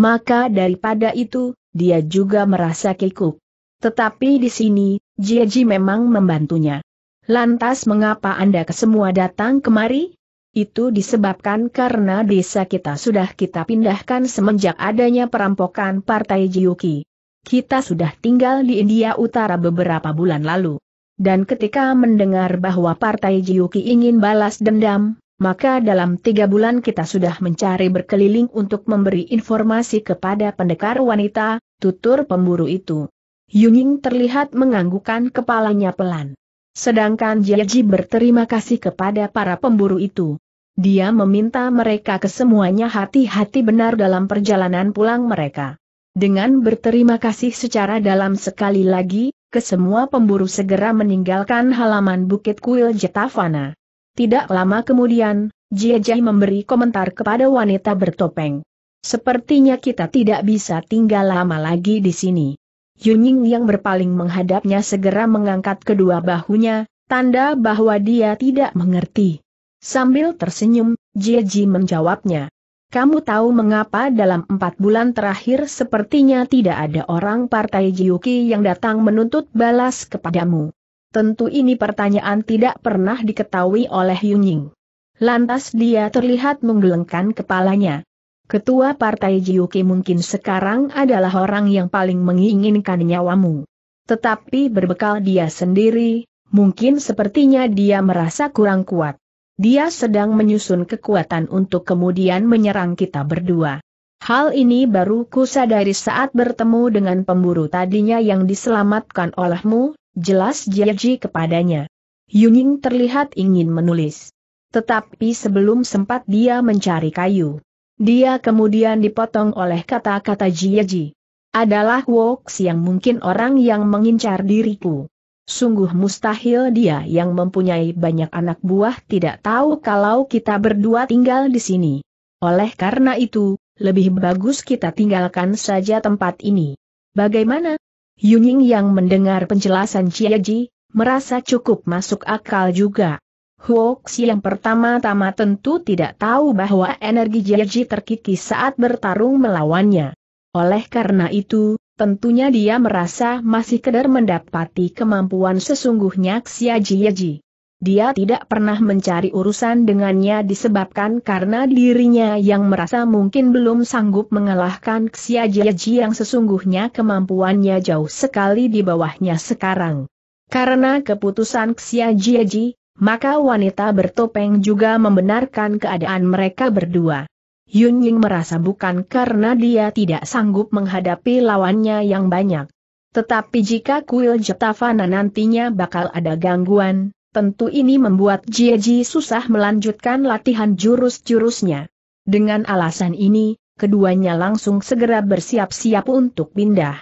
Maka daripada itu, dia juga merasa kikuk. Tetapi di sini, Jieji memang membantunya. Lantas mengapa Anda kesemua datang kemari? Itu disebabkan karena desa kita sudah kita pindahkan semenjak adanya perampokan Partai Jiuki. Kita sudah tinggal di India Utara beberapa bulan lalu. Dan ketika mendengar bahwa Partai Jiuki ingin balas dendam, maka dalam tiga bulan kita sudah mencari berkeliling untuk memberi informasi kepada pendekar wanita, tutur pemburu itu. Yuning terlihat menganggukkan kepalanya pelan. Sedangkan Jiaji berterima kasih kepada para pemburu itu. Dia meminta mereka kesemuanya hati-hati benar dalam perjalanan pulang mereka. Dengan berterima kasih secara dalam sekali lagi, kesemua pemburu segera meninggalkan halaman Bukit Kuil Jetavana. Tidak lama kemudian, Jiajai memberi komentar kepada wanita bertopeng. Sepertinya kita tidak bisa tinggal lama lagi di sini. Yunying yang berpaling menghadapnya segera mengangkat kedua bahunya, tanda bahwa dia tidak mengerti. Sambil tersenyum, Ji menjawabnya. Kamu tahu mengapa dalam empat bulan terakhir sepertinya tidak ada orang partai Jiuki yang datang menuntut balas kepadamu. Tentu ini pertanyaan tidak pernah diketahui oleh Yunying. Lantas dia terlihat menggelengkan kepalanya. Ketua partai Jiuki mungkin sekarang adalah orang yang paling menginginkan nyawamu. Tetapi berbekal dia sendiri, mungkin sepertinya dia merasa kurang kuat. Dia sedang menyusun kekuatan untuk kemudian menyerang kita berdua. Hal ini baru ku sadari saat bertemu dengan pemburu tadinya yang diselamatkan olehmu, jelas Jiaji kepadanya. Yuning terlihat ingin menulis. Tetapi sebelum sempat dia mencari kayu. Dia kemudian dipotong oleh kata-kata Jiaji. Adalah Woks yang mungkin orang yang mengincar diriku. Sungguh mustahil dia yang mempunyai banyak anak buah tidak tahu kalau kita berdua tinggal di sini. Oleh karena itu, lebih bagus kita tinggalkan saja tempat ini. Bagaimana? Yuning yang mendengar penjelasan Ji, merasa cukup masuk akal juga. Huoxi yang pertama-tama tentu tidak tahu bahwa energi Jiaji terkikis saat bertarung melawannya. Oleh karena itu, tentunya dia merasa masih kedar mendapati kemampuan sesungguhnya Xia Jieji. Dia tidak pernah mencari urusan dengannya disebabkan karena dirinya yang merasa mungkin belum sanggup mengalahkan Xia Jieji yang sesungguhnya kemampuannya jauh sekali di bawahnya sekarang. Karena keputusan Xia Jieji, maka wanita bertopeng juga membenarkan keadaan mereka berdua. Yun Ying merasa bukan karena dia tidak sanggup menghadapi lawannya yang banyak. Tetapi jika kuil Jetavana nantinya bakal ada gangguan, tentu ini membuat Jie Ji susah melanjutkan latihan jurus-jurusnya. Dengan alasan ini, keduanya langsung segera bersiap-siap untuk pindah.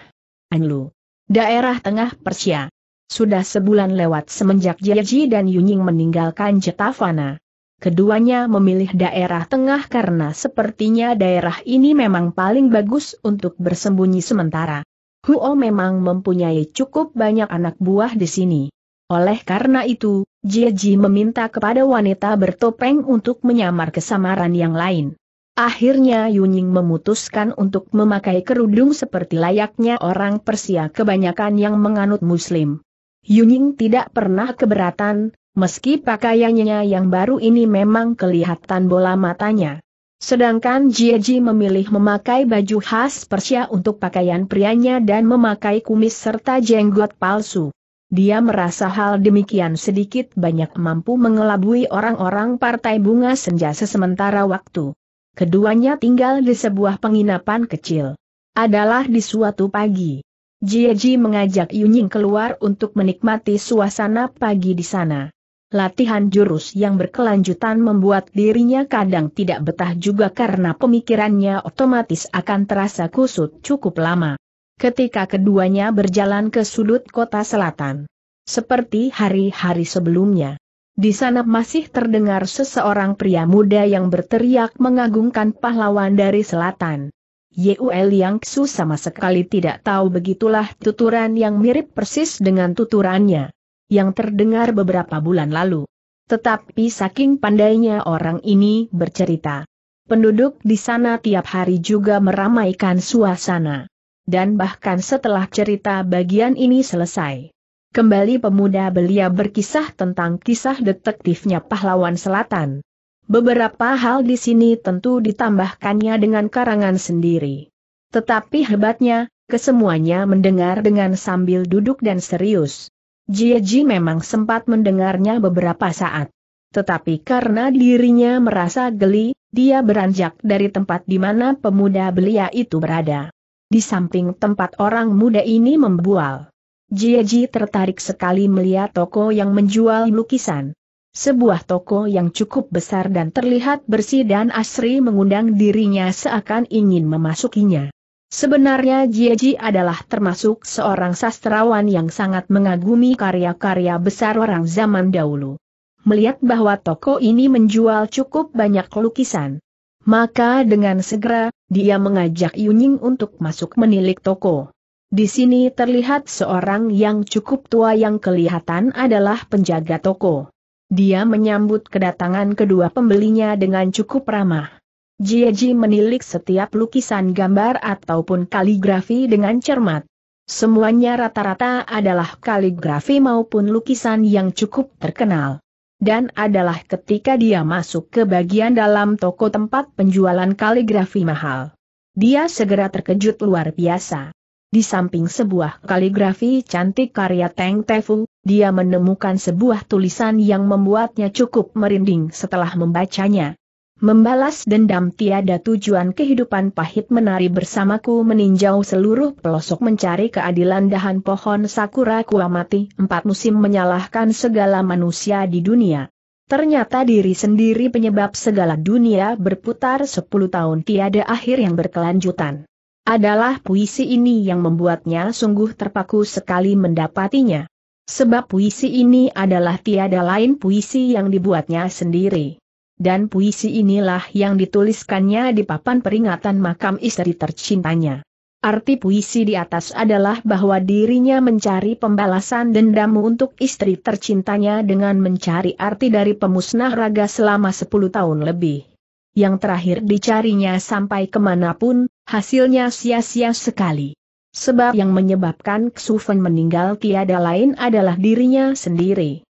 Anlu. Daerah tengah Persia. Sudah sebulan lewat semenjak Jieji dan Yunying meninggalkan Jetavana keduanya memilih daerah tengah karena sepertinya daerah ini memang paling bagus untuk bersembunyi sementara. Huo memang mempunyai cukup banyak anak buah di sini. Oleh karena itu, Jie Ji meminta kepada wanita bertopeng untuk menyamar kesamaran yang lain. Akhirnya Yuning memutuskan untuk memakai kerudung seperti layaknya orang Persia kebanyakan yang menganut Muslim. Yuning tidak pernah keberatan, Meski pakaiannya yang baru ini memang kelihatan bola matanya. Sedangkan Jieji memilih memakai baju khas Persia untuk pakaian prianya dan memakai kumis serta jenggot palsu. Dia merasa hal demikian sedikit banyak mampu mengelabui orang-orang Partai Bunga Senja sementara waktu. Keduanya tinggal di sebuah penginapan kecil. Adalah di suatu pagi. Jieji mengajak Yunying keluar untuk menikmati suasana pagi di sana. Latihan jurus yang berkelanjutan membuat dirinya kadang tidak betah juga karena pemikirannya otomatis akan terasa kusut cukup lama. Ketika keduanya berjalan ke sudut kota selatan. Seperti hari-hari sebelumnya. Di sana masih terdengar seseorang pria muda yang berteriak mengagungkan pahlawan dari selatan. Yul Yang Ksu sama sekali tidak tahu begitulah tuturan yang mirip persis dengan tuturannya yang terdengar beberapa bulan lalu. Tetapi saking pandainya orang ini bercerita. Penduduk di sana tiap hari juga meramaikan suasana. Dan bahkan setelah cerita bagian ini selesai. Kembali pemuda belia berkisah tentang kisah detektifnya pahlawan selatan. Beberapa hal di sini tentu ditambahkannya dengan karangan sendiri. Tetapi hebatnya, kesemuanya mendengar dengan sambil duduk dan serius. Ji memang sempat mendengarnya beberapa saat. Tetapi karena dirinya merasa geli, dia beranjak dari tempat di mana pemuda belia itu berada. Di samping tempat orang muda ini membual. Ji tertarik sekali melihat toko yang menjual lukisan. Sebuah toko yang cukup besar dan terlihat bersih dan asri mengundang dirinya seakan ingin memasukinya. Sebenarnya Jieji adalah termasuk seorang sastrawan yang sangat mengagumi karya-karya besar orang zaman dahulu. Melihat bahwa toko ini menjual cukup banyak lukisan. Maka dengan segera, dia mengajak Yuning untuk masuk menilik toko. Di sini terlihat seorang yang cukup tua yang kelihatan adalah penjaga toko. Dia menyambut kedatangan kedua pembelinya dengan cukup ramah. Jieji menilik setiap lukisan gambar ataupun kaligrafi dengan cermat. Semuanya rata-rata adalah kaligrafi maupun lukisan yang cukup terkenal. Dan adalah ketika dia masuk ke bagian dalam toko tempat penjualan kaligrafi mahal. Dia segera terkejut luar biasa. Di samping sebuah kaligrafi cantik karya Teng Tefu, dia menemukan sebuah tulisan yang membuatnya cukup merinding setelah membacanya. Membalas dendam tiada tujuan kehidupan pahit menari bersamaku meninjau seluruh pelosok mencari keadilan dahan pohon sakura kuamati empat musim menyalahkan segala manusia di dunia. Ternyata diri sendiri penyebab segala dunia berputar sepuluh tahun tiada akhir yang berkelanjutan. Adalah puisi ini yang membuatnya sungguh terpaku sekali mendapatinya. Sebab puisi ini adalah tiada lain puisi yang dibuatnya sendiri dan puisi inilah yang dituliskannya di papan peringatan makam istri tercintanya. Arti puisi di atas adalah bahwa dirinya mencari pembalasan dendam untuk istri tercintanya dengan mencari arti dari pemusnah raga selama 10 tahun lebih. Yang terakhir dicarinya sampai kemanapun, hasilnya sia-sia sekali. Sebab yang menyebabkan Xufen meninggal tiada lain adalah dirinya sendiri.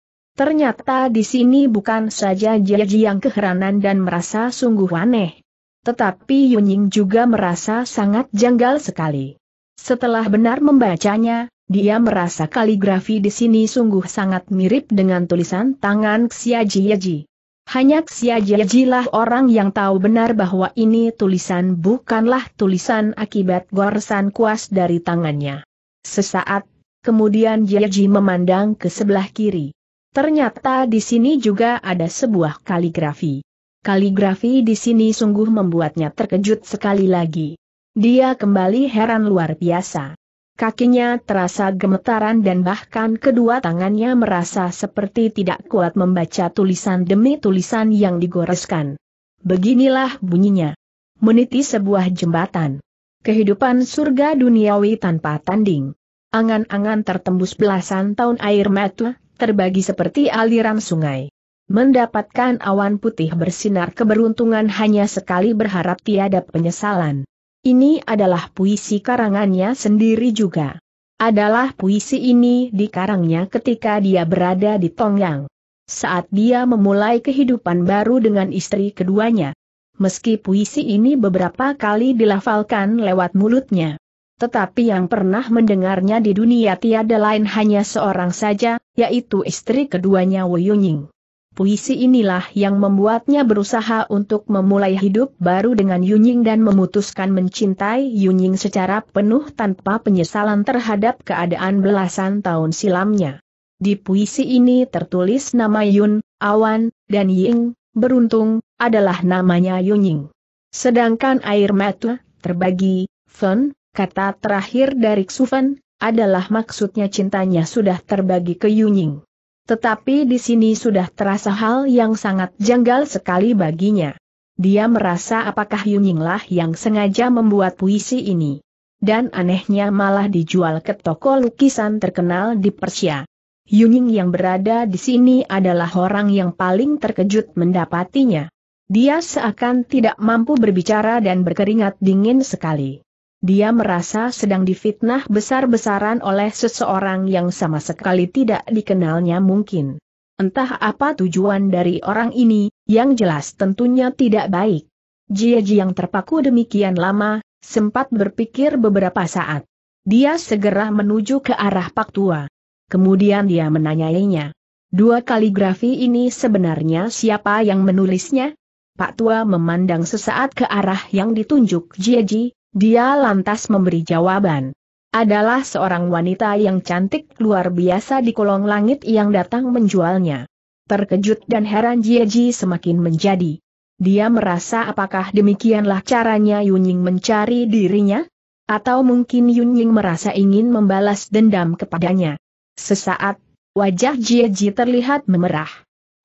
Ternyata di sini bukan saja Jiaji yang keheranan dan merasa sungguh aneh. Tetapi Yunying juga merasa sangat janggal sekali. Setelah benar membacanya, dia merasa kaligrafi di sini sungguh sangat mirip dengan tulisan tangan Xia Jiaji. Hanya Xia Jiaji lah orang yang tahu benar bahwa ini tulisan bukanlah tulisan akibat goresan kuas dari tangannya. Sesaat, kemudian Jiaji memandang ke sebelah kiri. Ternyata di sini juga ada sebuah kaligrafi. Kaligrafi di sini sungguh membuatnya terkejut sekali lagi. Dia kembali heran luar biasa. Kakinya terasa gemetaran dan bahkan kedua tangannya merasa seperti tidak kuat membaca tulisan demi tulisan yang digoreskan. Beginilah bunyinya. Meniti sebuah jembatan. Kehidupan surga duniawi tanpa tanding. Angan-angan tertembus belasan tahun air mata, terbagi seperti aliran sungai. Mendapatkan awan putih bersinar keberuntungan hanya sekali berharap tiada penyesalan. Ini adalah puisi karangannya sendiri juga. Adalah puisi ini dikarangnya ketika dia berada di Tongyang. Saat dia memulai kehidupan baru dengan istri keduanya. Meski puisi ini beberapa kali dilafalkan lewat mulutnya. Tetapi yang pernah mendengarnya di dunia tiada lain hanya seorang saja, yaitu istri keduanya Wuyunying. Puisi inilah yang membuatnya berusaha untuk memulai hidup baru dengan Yuning dan memutuskan mencintai Yuning secara penuh tanpa penyesalan terhadap keadaan belasan tahun silamnya. Di puisi ini tertulis nama Yun, Awan, dan Ying, beruntung, adalah namanya Yuning. Sedangkan air mata, terbagi, Fen, Kata terakhir dari Xuven, adalah maksudnya cintanya sudah terbagi ke Yunying. Tetapi di sini sudah terasa hal yang sangat janggal sekali baginya. Dia merasa apakah Yunyinglah yang sengaja membuat puisi ini. Dan anehnya malah dijual ke toko lukisan terkenal di Persia. Yunying yang berada di sini adalah orang yang paling terkejut mendapatinya. Dia seakan tidak mampu berbicara dan berkeringat dingin sekali. Dia merasa sedang difitnah besar-besaran oleh seseorang yang sama sekali tidak dikenalnya mungkin. Entah apa tujuan dari orang ini, yang jelas tentunya tidak baik. Jiaji yang terpaku demikian lama, sempat berpikir beberapa saat. Dia segera menuju ke arah Pak Tua. Kemudian dia menanyainya. Dua kaligrafi ini sebenarnya siapa yang menulisnya? Pak Tua memandang sesaat ke arah yang ditunjuk Jieji, dia lantas memberi jawaban. Adalah seorang wanita yang cantik luar biasa di kolong langit yang datang menjualnya. Terkejut dan heran Jieji semakin menjadi. Dia merasa apakah demikianlah caranya Yunying mencari dirinya? Atau mungkin Yunying merasa ingin membalas dendam kepadanya. Sesaat, wajah Jieji terlihat memerah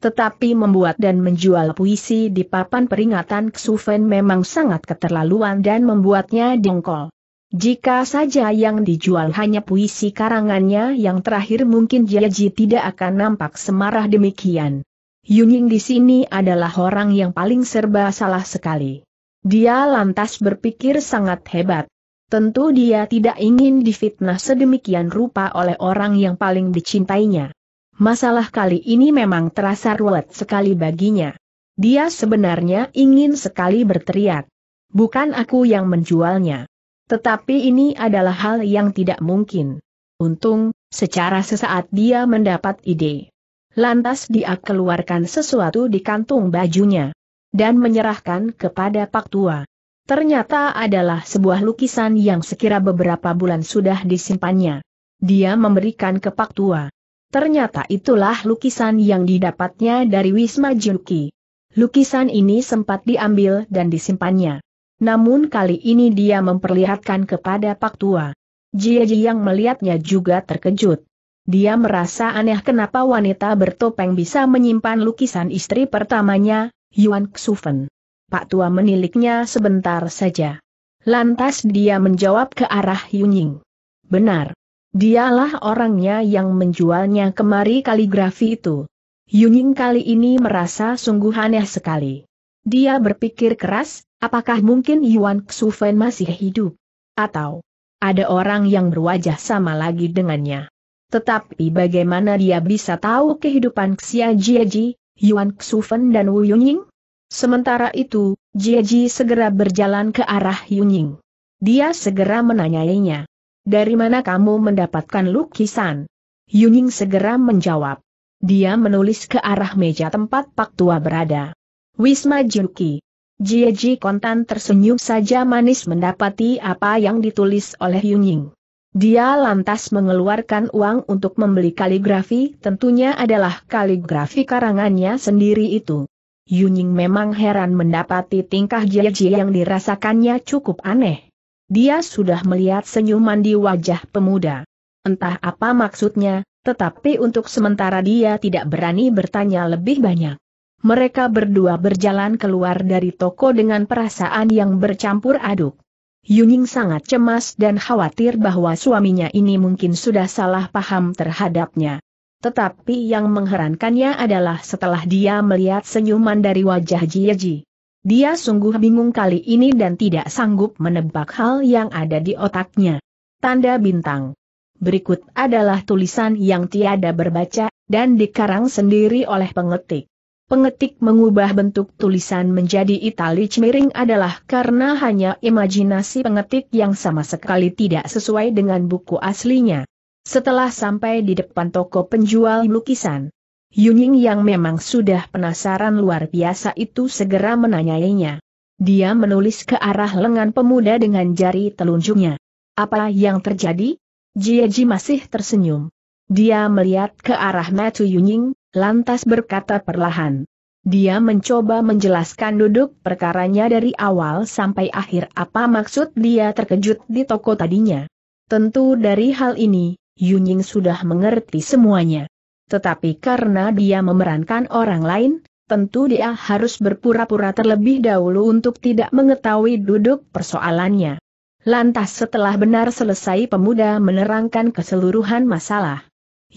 tetapi membuat dan menjual puisi di papan peringatan Xufen memang sangat keterlaluan dan membuatnya dengkol. Jika saja yang dijual hanya puisi karangannya yang terakhir mungkin Jiaji tidak akan nampak semarah demikian. Yuning di sini adalah orang yang paling serba salah sekali. Dia lantas berpikir sangat hebat. Tentu dia tidak ingin difitnah sedemikian rupa oleh orang yang paling dicintainya masalah kali ini memang terasa ruwet sekali baginya. Dia sebenarnya ingin sekali berteriak. Bukan aku yang menjualnya. Tetapi ini adalah hal yang tidak mungkin. Untung, secara sesaat dia mendapat ide. Lantas dia keluarkan sesuatu di kantung bajunya. Dan menyerahkan kepada Pak Tua. Ternyata adalah sebuah lukisan yang sekira beberapa bulan sudah disimpannya. Dia memberikan ke Pak Tua. Ternyata itulah lukisan yang didapatnya dari Wisma Juki. Lukisan ini sempat diambil dan disimpannya. Namun kali ini dia memperlihatkan kepada Pak Tua. Jie yang melihatnya juga terkejut. Dia merasa aneh kenapa wanita bertopeng bisa menyimpan lukisan istri pertamanya, Yuan Xufen. Pak Tua meniliknya sebentar saja. Lantas dia menjawab ke arah Yunying. Benar. Dialah orangnya yang menjualnya kemari kaligrafi itu. Yunying kali ini merasa sungguh aneh sekali. Dia berpikir keras, apakah mungkin Yuan Xufen masih hidup? Atau ada orang yang berwajah sama lagi dengannya? Tetapi bagaimana dia bisa tahu kehidupan Xia Jieji, Yuan Xufen dan Wu Yunying? Sementara itu, Jieji segera berjalan ke arah Yunying. Dia segera menanyainya. Dari mana kamu mendapatkan lukisan? Yuning segera menjawab. Dia menulis ke arah meja tempat Pak Tua berada. Wisma Juki. Jieji Kontan tersenyum saja manis mendapati apa yang ditulis oleh Yuning. Dia lantas mengeluarkan uang untuk membeli kaligrafi, tentunya adalah kaligrafi karangannya sendiri itu. Yuning memang heran mendapati tingkah Jieji yang dirasakannya cukup aneh. Dia sudah melihat senyuman di wajah pemuda. Entah apa maksudnya, tetapi untuk sementara dia tidak berani bertanya lebih banyak. Mereka berdua berjalan keluar dari toko dengan perasaan yang bercampur aduk. Yuning sangat cemas dan khawatir bahwa suaminya ini mungkin sudah salah paham terhadapnya. Tetapi yang mengherankannya adalah setelah dia melihat senyuman dari wajah Jieji. Dia sungguh bingung kali ini dan tidak sanggup menebak hal yang ada di otaknya. Tanda bintang. Berikut adalah tulisan yang tiada berbaca, dan dikarang sendiri oleh pengetik. Pengetik mengubah bentuk tulisan menjadi italic miring adalah karena hanya imajinasi pengetik yang sama sekali tidak sesuai dengan buku aslinya. Setelah sampai di depan toko penjual lukisan, Yuning yang memang sudah penasaran luar biasa itu segera menanyainya. Dia menulis ke arah lengan pemuda dengan jari telunjuknya. Apa yang terjadi? Jieji masih tersenyum. Dia melihat ke arah Matu Yuning, lantas berkata perlahan. Dia mencoba menjelaskan duduk perkaranya dari awal sampai akhir apa maksud dia terkejut di toko tadinya. Tentu dari hal ini, Yuning sudah mengerti semuanya. Tetapi karena dia memerankan orang lain, tentu dia harus berpura-pura terlebih dahulu untuk tidak mengetahui duduk persoalannya. Lantas setelah benar selesai pemuda menerangkan keseluruhan masalah.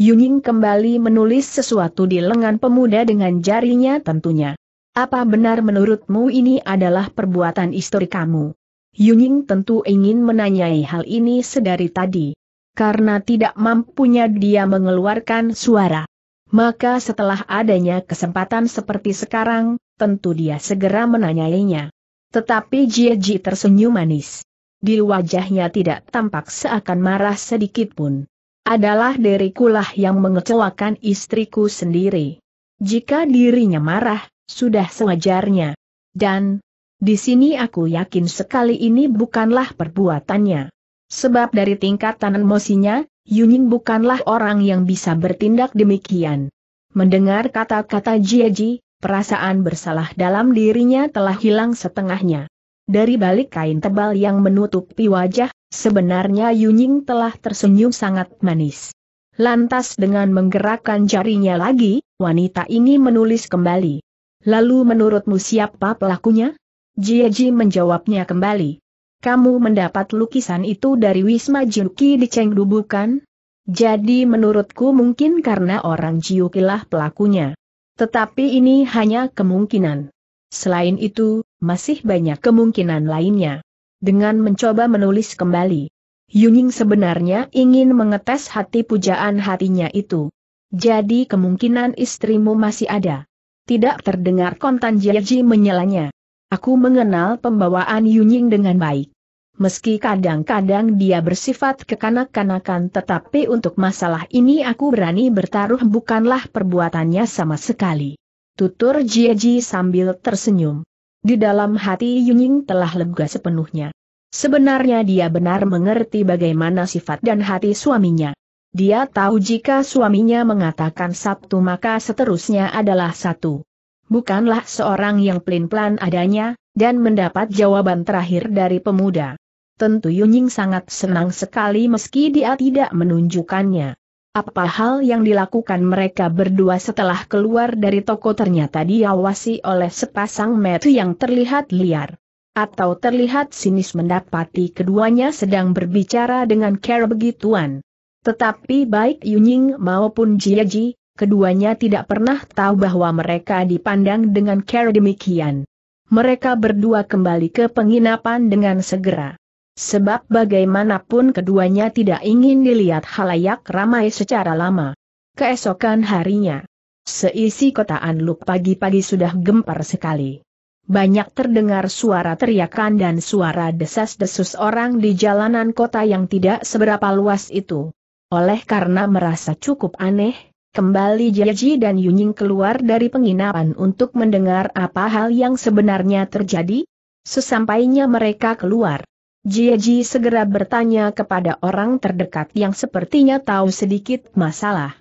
Yuning kembali menulis sesuatu di lengan pemuda dengan jarinya tentunya. Apa benar menurutmu ini adalah perbuatan istri kamu? Yuning tentu ingin menanyai hal ini sedari tadi karena tidak mampunya dia mengeluarkan suara. Maka setelah adanya kesempatan seperti sekarang, tentu dia segera menanyainya. Tetapi Jieji tersenyum manis. Di wajahnya tidak tampak seakan marah sedikit pun. Adalah derikulah yang mengecewakan istriku sendiri. Jika dirinya marah, sudah sewajarnya. Dan, di sini aku yakin sekali ini bukanlah perbuatannya. Sebab dari tingkat tingkatan emosinya, Yuning bukanlah orang yang bisa bertindak demikian. Mendengar kata-kata Jieji, perasaan bersalah dalam dirinya telah hilang setengahnya. Dari balik kain tebal yang menutupi wajah, sebenarnya Yuning telah tersenyum sangat manis. Lantas dengan menggerakkan jarinya lagi, wanita ini menulis kembali. Lalu menurutmu siapa pelakunya? Jieji menjawabnya kembali. Kamu mendapat lukisan itu dari Wisma Jiuki di Chengdu bukan? Jadi menurutku mungkin karena orang Jiuki pelakunya. Tetapi ini hanya kemungkinan. Selain itu, masih banyak kemungkinan lainnya. Dengan mencoba menulis kembali, Yuning sebenarnya ingin mengetes hati pujaan hatinya itu. Jadi kemungkinan istrimu masih ada. Tidak terdengar kontan Jiaji menyelanya. Aku mengenal pembawaan Yunying dengan baik. Meski kadang-kadang dia bersifat kekanak-kanakan tetapi untuk masalah ini aku berani bertaruh bukanlah perbuatannya sama sekali. Tutur Jieji sambil tersenyum. Di dalam hati Yunying telah lega sepenuhnya. Sebenarnya dia benar mengerti bagaimana sifat dan hati suaminya. Dia tahu jika suaminya mengatakan sabtu maka seterusnya adalah satu bukanlah seorang yang pelin-pelan adanya, dan mendapat jawaban terakhir dari pemuda. Tentu Yunying sangat senang sekali meski dia tidak menunjukkannya. Apa hal yang dilakukan mereka berdua setelah keluar dari toko ternyata diawasi oleh sepasang metu yang terlihat liar. Atau terlihat sinis mendapati keduanya sedang berbicara dengan cara begituan. Tetapi baik Yunying maupun Jiaji, keduanya tidak pernah tahu bahwa mereka dipandang dengan cara demikian. Mereka berdua kembali ke penginapan dengan segera. Sebab bagaimanapun keduanya tidak ingin dilihat halayak ramai secara lama. Keesokan harinya, seisi kota Anluk pagi-pagi sudah gempar sekali. Banyak terdengar suara teriakan dan suara desas-desus orang di jalanan kota yang tidak seberapa luas itu. Oleh karena merasa cukup aneh, Kembali Jaji dan Yunying keluar dari penginapan untuk mendengar apa hal yang sebenarnya terjadi. Sesampainya mereka keluar, Jaji segera bertanya kepada orang terdekat yang sepertinya tahu sedikit masalah.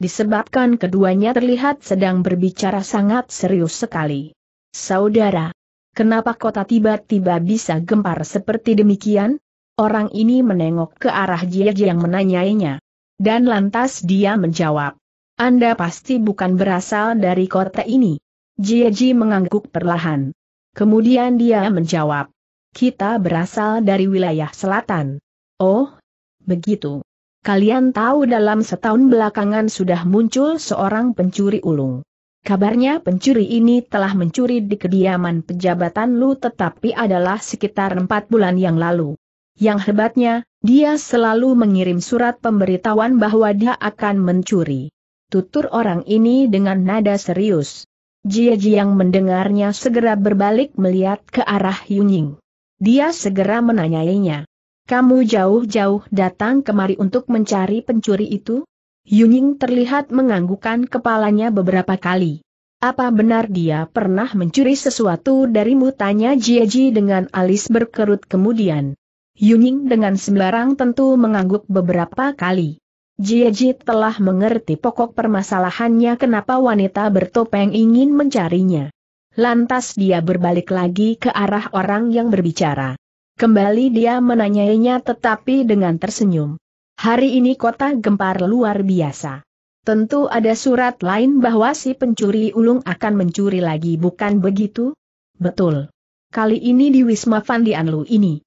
Disebabkan keduanya terlihat sedang berbicara sangat serius sekali. Saudara, kenapa kota tiba-tiba bisa gempar seperti demikian? Orang ini menengok ke arah Jaji yang menanyainya. Dan lantas dia menjawab, anda pasti bukan berasal dari kota ini. Jieji mengangguk perlahan. Kemudian dia menjawab. Kita berasal dari wilayah selatan. Oh, begitu. Kalian tahu dalam setahun belakangan sudah muncul seorang pencuri ulung. Kabarnya pencuri ini telah mencuri di kediaman pejabatan Lu tetapi adalah sekitar empat bulan yang lalu. Yang hebatnya, dia selalu mengirim surat pemberitahuan bahwa dia akan mencuri tutur orang ini dengan nada serius. Jie yang mendengarnya segera berbalik melihat ke arah Yunying. Dia segera menanyainya. Kamu jauh-jauh datang kemari untuk mencari pencuri itu? Yunying terlihat menganggukkan kepalanya beberapa kali. Apa benar dia pernah mencuri sesuatu darimu? Tanya Ji dengan alis berkerut kemudian. Yunying dengan sembarang tentu mengangguk beberapa kali. Jieji telah mengerti pokok permasalahannya kenapa wanita bertopeng ingin mencarinya. Lantas dia berbalik lagi ke arah orang yang berbicara. Kembali dia menanyainya tetapi dengan tersenyum. Hari ini kota gempar luar biasa. Tentu ada surat lain bahwa si pencuri ulung akan mencuri lagi bukan begitu? Betul. Kali ini di Wisma Anlu ini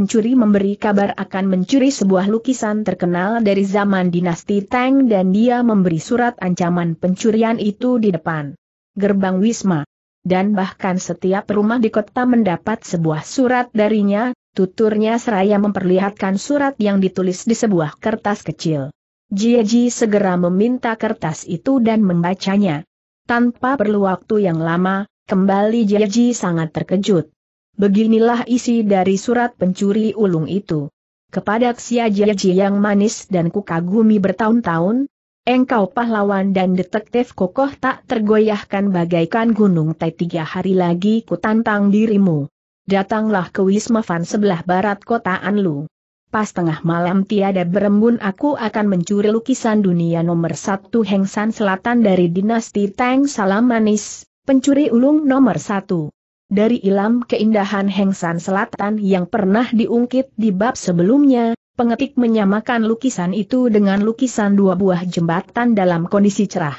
pencuri memberi kabar akan mencuri sebuah lukisan terkenal dari zaman dinasti Tang dan dia memberi surat ancaman pencurian itu di depan gerbang Wisma. Dan bahkan setiap rumah di kota mendapat sebuah surat darinya, tuturnya seraya memperlihatkan surat yang ditulis di sebuah kertas kecil. Jieji segera meminta kertas itu dan membacanya. Tanpa perlu waktu yang lama, kembali Jieji sangat terkejut. Beginilah isi dari surat pencuri ulung itu. Kepada Xiajiaji yang manis dan kukagumi bertahun-tahun, engkau pahlawan dan detektif kokoh tak tergoyahkan bagaikan gunung Tai tiga hari lagi kutantang dirimu. Datanglah ke Wisma Van sebelah barat kota Anlu. Pas tengah malam tiada berembun aku akan mencuri lukisan dunia nomor satu Hengsan Selatan dari dinasti Tang salam manis, pencuri ulung nomor satu dari ilam keindahan Hengsan Selatan yang pernah diungkit di bab sebelumnya, pengetik menyamakan lukisan itu dengan lukisan dua buah jembatan dalam kondisi cerah.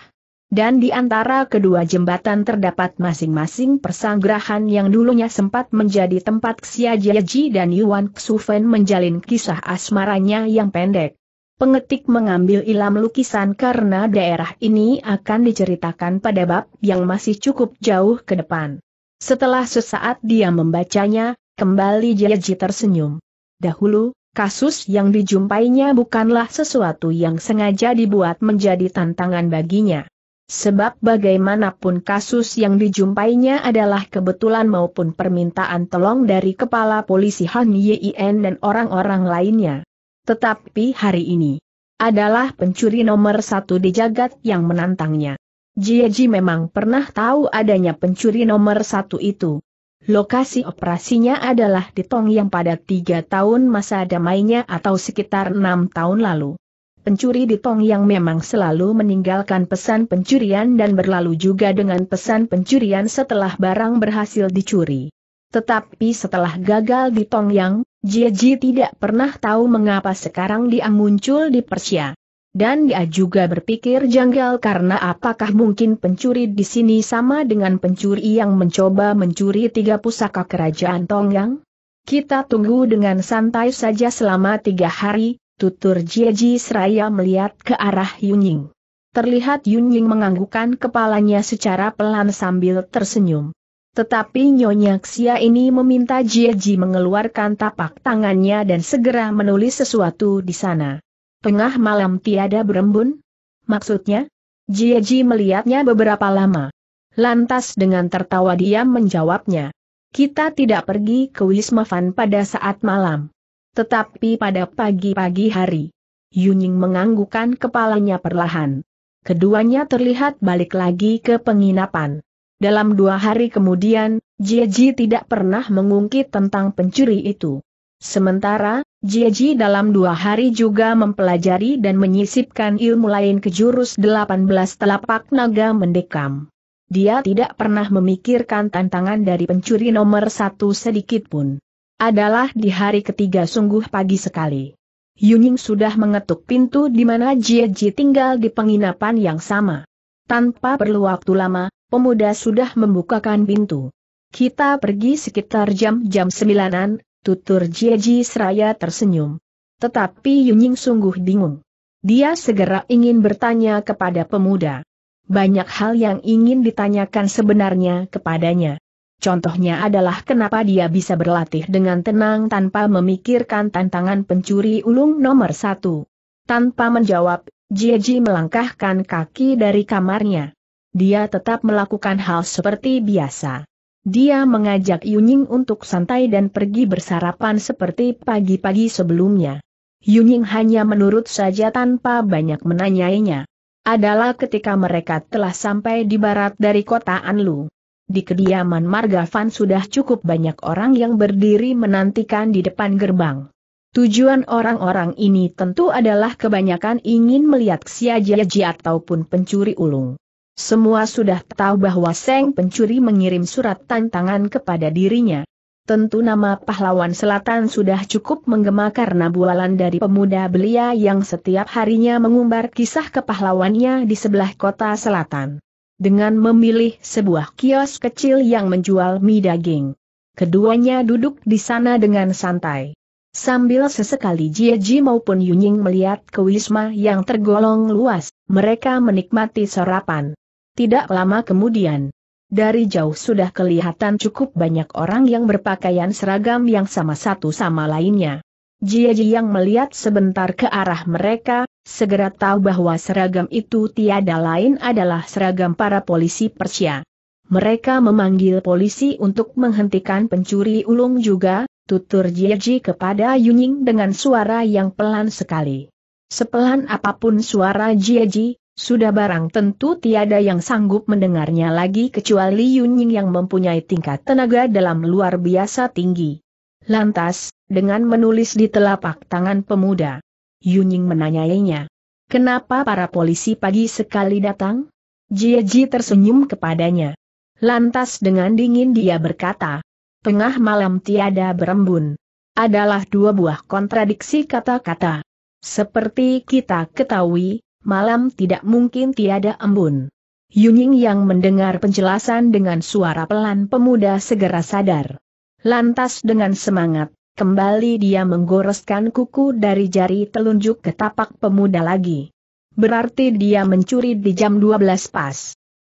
Dan di antara kedua jembatan terdapat masing-masing persanggrahan yang dulunya sempat menjadi tempat Xia Jiaji dan Yuan Xufen menjalin kisah asmaranya yang pendek. Pengetik mengambil ilam lukisan karena daerah ini akan diceritakan pada bab yang masih cukup jauh ke depan. Setelah sesaat dia membacanya, kembali Jeji tersenyum. Dahulu, kasus yang dijumpainya bukanlah sesuatu yang sengaja dibuat menjadi tantangan baginya. Sebab bagaimanapun kasus yang dijumpainya adalah kebetulan maupun permintaan tolong dari kepala polisi Han Yien dan orang-orang lainnya. Tetapi hari ini adalah pencuri nomor satu di jagat yang menantangnya. Jia Jieji memang pernah tahu adanya pencuri nomor satu itu. Lokasi operasinya adalah di Tong yang pada tiga tahun masa damainya atau sekitar enam tahun lalu. Pencuri di Tong yang memang selalu meninggalkan pesan pencurian dan berlalu juga dengan pesan pencurian setelah barang berhasil dicuri. Tetapi setelah gagal di Tong yang, Jia Jieji tidak pernah tahu mengapa sekarang dia muncul di Persia. Dan dia juga berpikir janggal karena apakah mungkin pencuri di sini sama dengan pencuri yang mencoba mencuri tiga pusaka kerajaan Tonggang? Kita tunggu dengan santai saja selama tiga hari, tutur Jieji seraya melihat ke arah Yunying. Terlihat Yunying menganggukkan kepalanya secara pelan sambil tersenyum. Tetapi Nyonya Xia ini meminta Jieji mengeluarkan tapak tangannya dan segera menulis sesuatu di sana. Tengah malam tiada berembun? Maksudnya? Jieji melihatnya beberapa lama. Lantas dengan tertawa dia menjawabnya. Kita tidak pergi ke Wisma Van pada saat malam. Tetapi pada pagi-pagi hari. Yunying menganggukkan kepalanya perlahan. Keduanya terlihat balik lagi ke penginapan. Dalam dua hari kemudian, Jieji tidak pernah mengungkit tentang pencuri itu. Sementara, Jieji dalam dua hari juga mempelajari dan menyisipkan ilmu lain ke jurus 18 telapak naga mendekam. Dia tidak pernah memikirkan tantangan dari pencuri nomor satu sedikit pun. Adalah di hari ketiga sungguh pagi sekali. Yuning sudah mengetuk pintu di mana Jieji tinggal di penginapan yang sama. Tanpa perlu waktu lama, pemuda sudah membukakan pintu. Kita pergi sekitar jam-jam sembilanan, Tutur Jieji seraya tersenyum. Tetapi Yunying sungguh bingung. Dia segera ingin bertanya kepada pemuda. Banyak hal yang ingin ditanyakan sebenarnya kepadanya. Contohnya adalah kenapa dia bisa berlatih dengan tenang tanpa memikirkan tantangan pencuri ulung nomor satu. Tanpa menjawab, Jieji melangkahkan kaki dari kamarnya. Dia tetap melakukan hal seperti biasa. Dia mengajak Yunying untuk santai dan pergi bersarapan seperti pagi-pagi sebelumnya. Yunying hanya menurut saja tanpa banyak menanyainya. Adalah ketika mereka telah sampai di barat dari kota Anlu. Di kediaman Marga Fan sudah cukup banyak orang yang berdiri menantikan di depan gerbang. Tujuan orang-orang ini tentu adalah kebanyakan ingin melihat Jiaji ataupun pencuri ulung. Semua sudah tahu bahwa Seng Pencuri mengirim surat tantangan kepada dirinya. Tentu nama pahlawan selatan sudah cukup menggema karena bualan dari pemuda belia yang setiap harinya mengumbar kisah kepahlawannya di sebelah kota selatan. Dengan memilih sebuah kios kecil yang menjual mie daging. Keduanya duduk di sana dengan santai. Sambil sesekali Jie Ji maupun Yunying melihat ke Wisma yang tergolong luas, mereka menikmati sarapan. Tidak lama kemudian, dari jauh sudah kelihatan cukup banyak orang yang berpakaian seragam yang sama satu sama lainnya. Jia yang melihat sebentar ke arah mereka, segera tahu bahwa seragam itu tiada lain adalah seragam para polisi Persia. Mereka memanggil polisi untuk menghentikan pencuri ulung juga, tutur Jia kepada Yuning dengan suara yang pelan sekali. Sepelan apapun suara Jia. Sudah barang tentu tiada yang sanggup mendengarnya lagi kecuali Yun yang mempunyai tingkat tenaga dalam luar biasa tinggi. Lantas, dengan menulis di telapak tangan pemuda, Yun menanyainya, Kenapa para polisi pagi sekali datang? Jie Ji tersenyum kepadanya. Lantas dengan dingin dia berkata, Tengah malam tiada berembun. Adalah dua buah kontradiksi kata-kata. Seperti kita ketahui, malam tidak mungkin tiada embun. Yunying yang mendengar penjelasan dengan suara pelan pemuda segera sadar. Lantas dengan semangat, kembali dia menggoreskan kuku dari jari telunjuk ke tapak pemuda lagi. Berarti dia mencuri di jam 12 pas.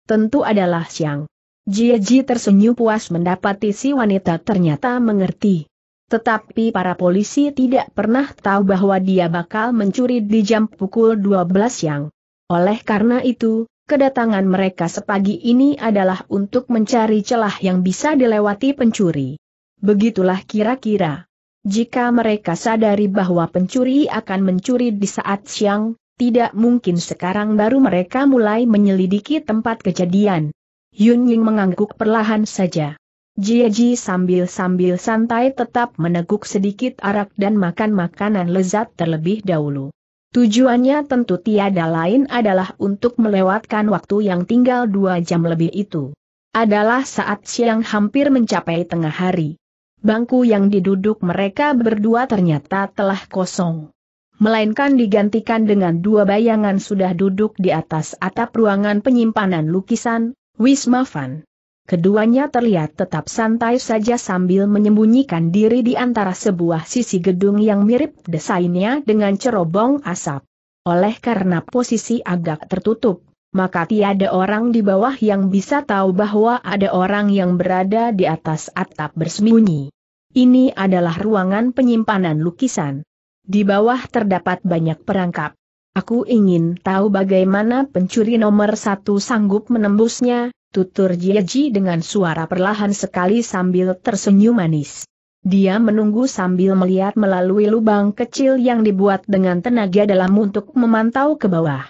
Tentu adalah siang. Jieji tersenyum puas mendapati si wanita ternyata mengerti. Tetapi para polisi tidak pernah tahu bahwa dia bakal mencuri di jam pukul 12 siang. Oleh karena itu, kedatangan mereka sepagi ini adalah untuk mencari celah yang bisa dilewati pencuri. Begitulah kira-kira. Jika mereka sadari bahwa pencuri akan mencuri di saat siang, tidak mungkin sekarang baru mereka mulai menyelidiki tempat kejadian. Yun Ying mengangguk perlahan saja. Jiaji sambil-sambil santai tetap meneguk sedikit arak dan makan makanan lezat terlebih dahulu. Tujuannya tentu tiada lain adalah untuk melewatkan waktu yang tinggal dua jam lebih itu. Adalah saat siang hampir mencapai tengah hari. Bangku yang diduduk mereka berdua ternyata telah kosong. Melainkan digantikan dengan dua bayangan sudah duduk di atas atap ruangan penyimpanan lukisan, Wisma Van. Keduanya terlihat tetap santai saja sambil menyembunyikan diri di antara sebuah sisi gedung yang mirip desainnya dengan cerobong asap. Oleh karena posisi agak tertutup, maka tiada orang di bawah yang bisa tahu bahwa ada orang yang berada di atas atap bersembunyi. Ini adalah ruangan penyimpanan lukisan. Di bawah terdapat banyak perangkap. Aku ingin tahu bagaimana pencuri nomor satu sanggup menembusnya, tutur Jieji dengan suara perlahan sekali sambil tersenyum manis. Dia menunggu sambil melihat melalui lubang kecil yang dibuat dengan tenaga dalam untuk memantau ke bawah.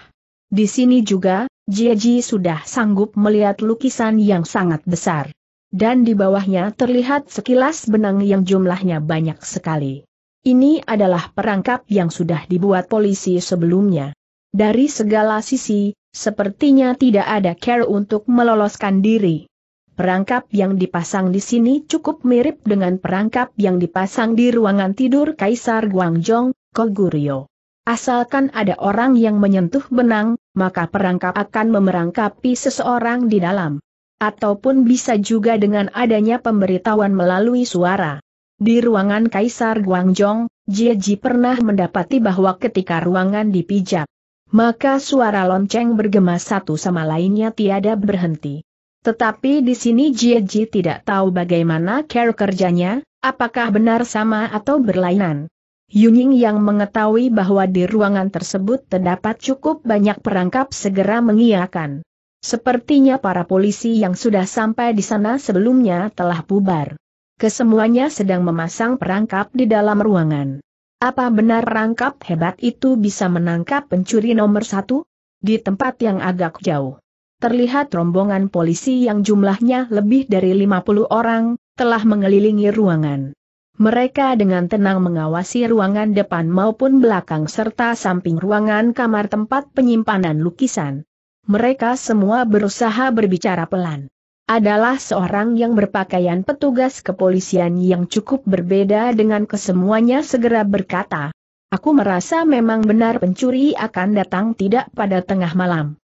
Di sini juga, Jieji sudah sanggup melihat lukisan yang sangat besar. Dan di bawahnya terlihat sekilas benang yang jumlahnya banyak sekali. Ini adalah perangkap yang sudah dibuat polisi sebelumnya. Dari segala sisi, sepertinya tidak ada care untuk meloloskan diri. Perangkap yang dipasang di sini cukup mirip dengan perangkap yang dipasang di ruangan tidur Kaisar Guangzhong, Koguryo. Asalkan ada orang yang menyentuh benang, maka perangkap akan memerangkapi seseorang di dalam. Ataupun bisa juga dengan adanya pemberitahuan melalui suara. Di ruangan Kaisar Guangzhong, Jie pernah mendapati bahwa ketika ruangan dipijak, maka suara lonceng bergema satu sama lainnya tiada berhenti. Tetapi di sini Jie Ji tidak tahu bagaimana care kerjanya, apakah benar sama atau berlainan. Yuning yang mengetahui bahwa di ruangan tersebut terdapat cukup banyak perangkap segera mengiakan. Sepertinya para polisi yang sudah sampai di sana sebelumnya telah bubar. Kesemuanya sedang memasang perangkap di dalam ruangan. Apa benar rangkap hebat itu bisa menangkap pencuri nomor satu? Di tempat yang agak jauh. Terlihat rombongan polisi yang jumlahnya lebih dari 50 orang, telah mengelilingi ruangan. Mereka dengan tenang mengawasi ruangan depan maupun belakang serta samping ruangan kamar tempat penyimpanan lukisan. Mereka semua berusaha berbicara pelan adalah seorang yang berpakaian petugas kepolisian yang cukup berbeda dengan kesemuanya segera berkata, Aku merasa memang benar pencuri akan datang tidak pada tengah malam.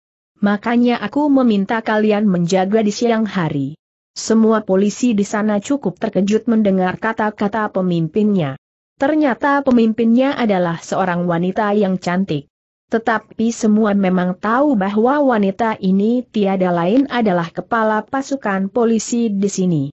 Makanya aku meminta kalian menjaga di siang hari. Semua polisi di sana cukup terkejut mendengar kata-kata pemimpinnya. Ternyata pemimpinnya adalah seorang wanita yang cantik. Tetapi semua memang tahu bahwa wanita ini tiada lain adalah kepala pasukan polisi di sini.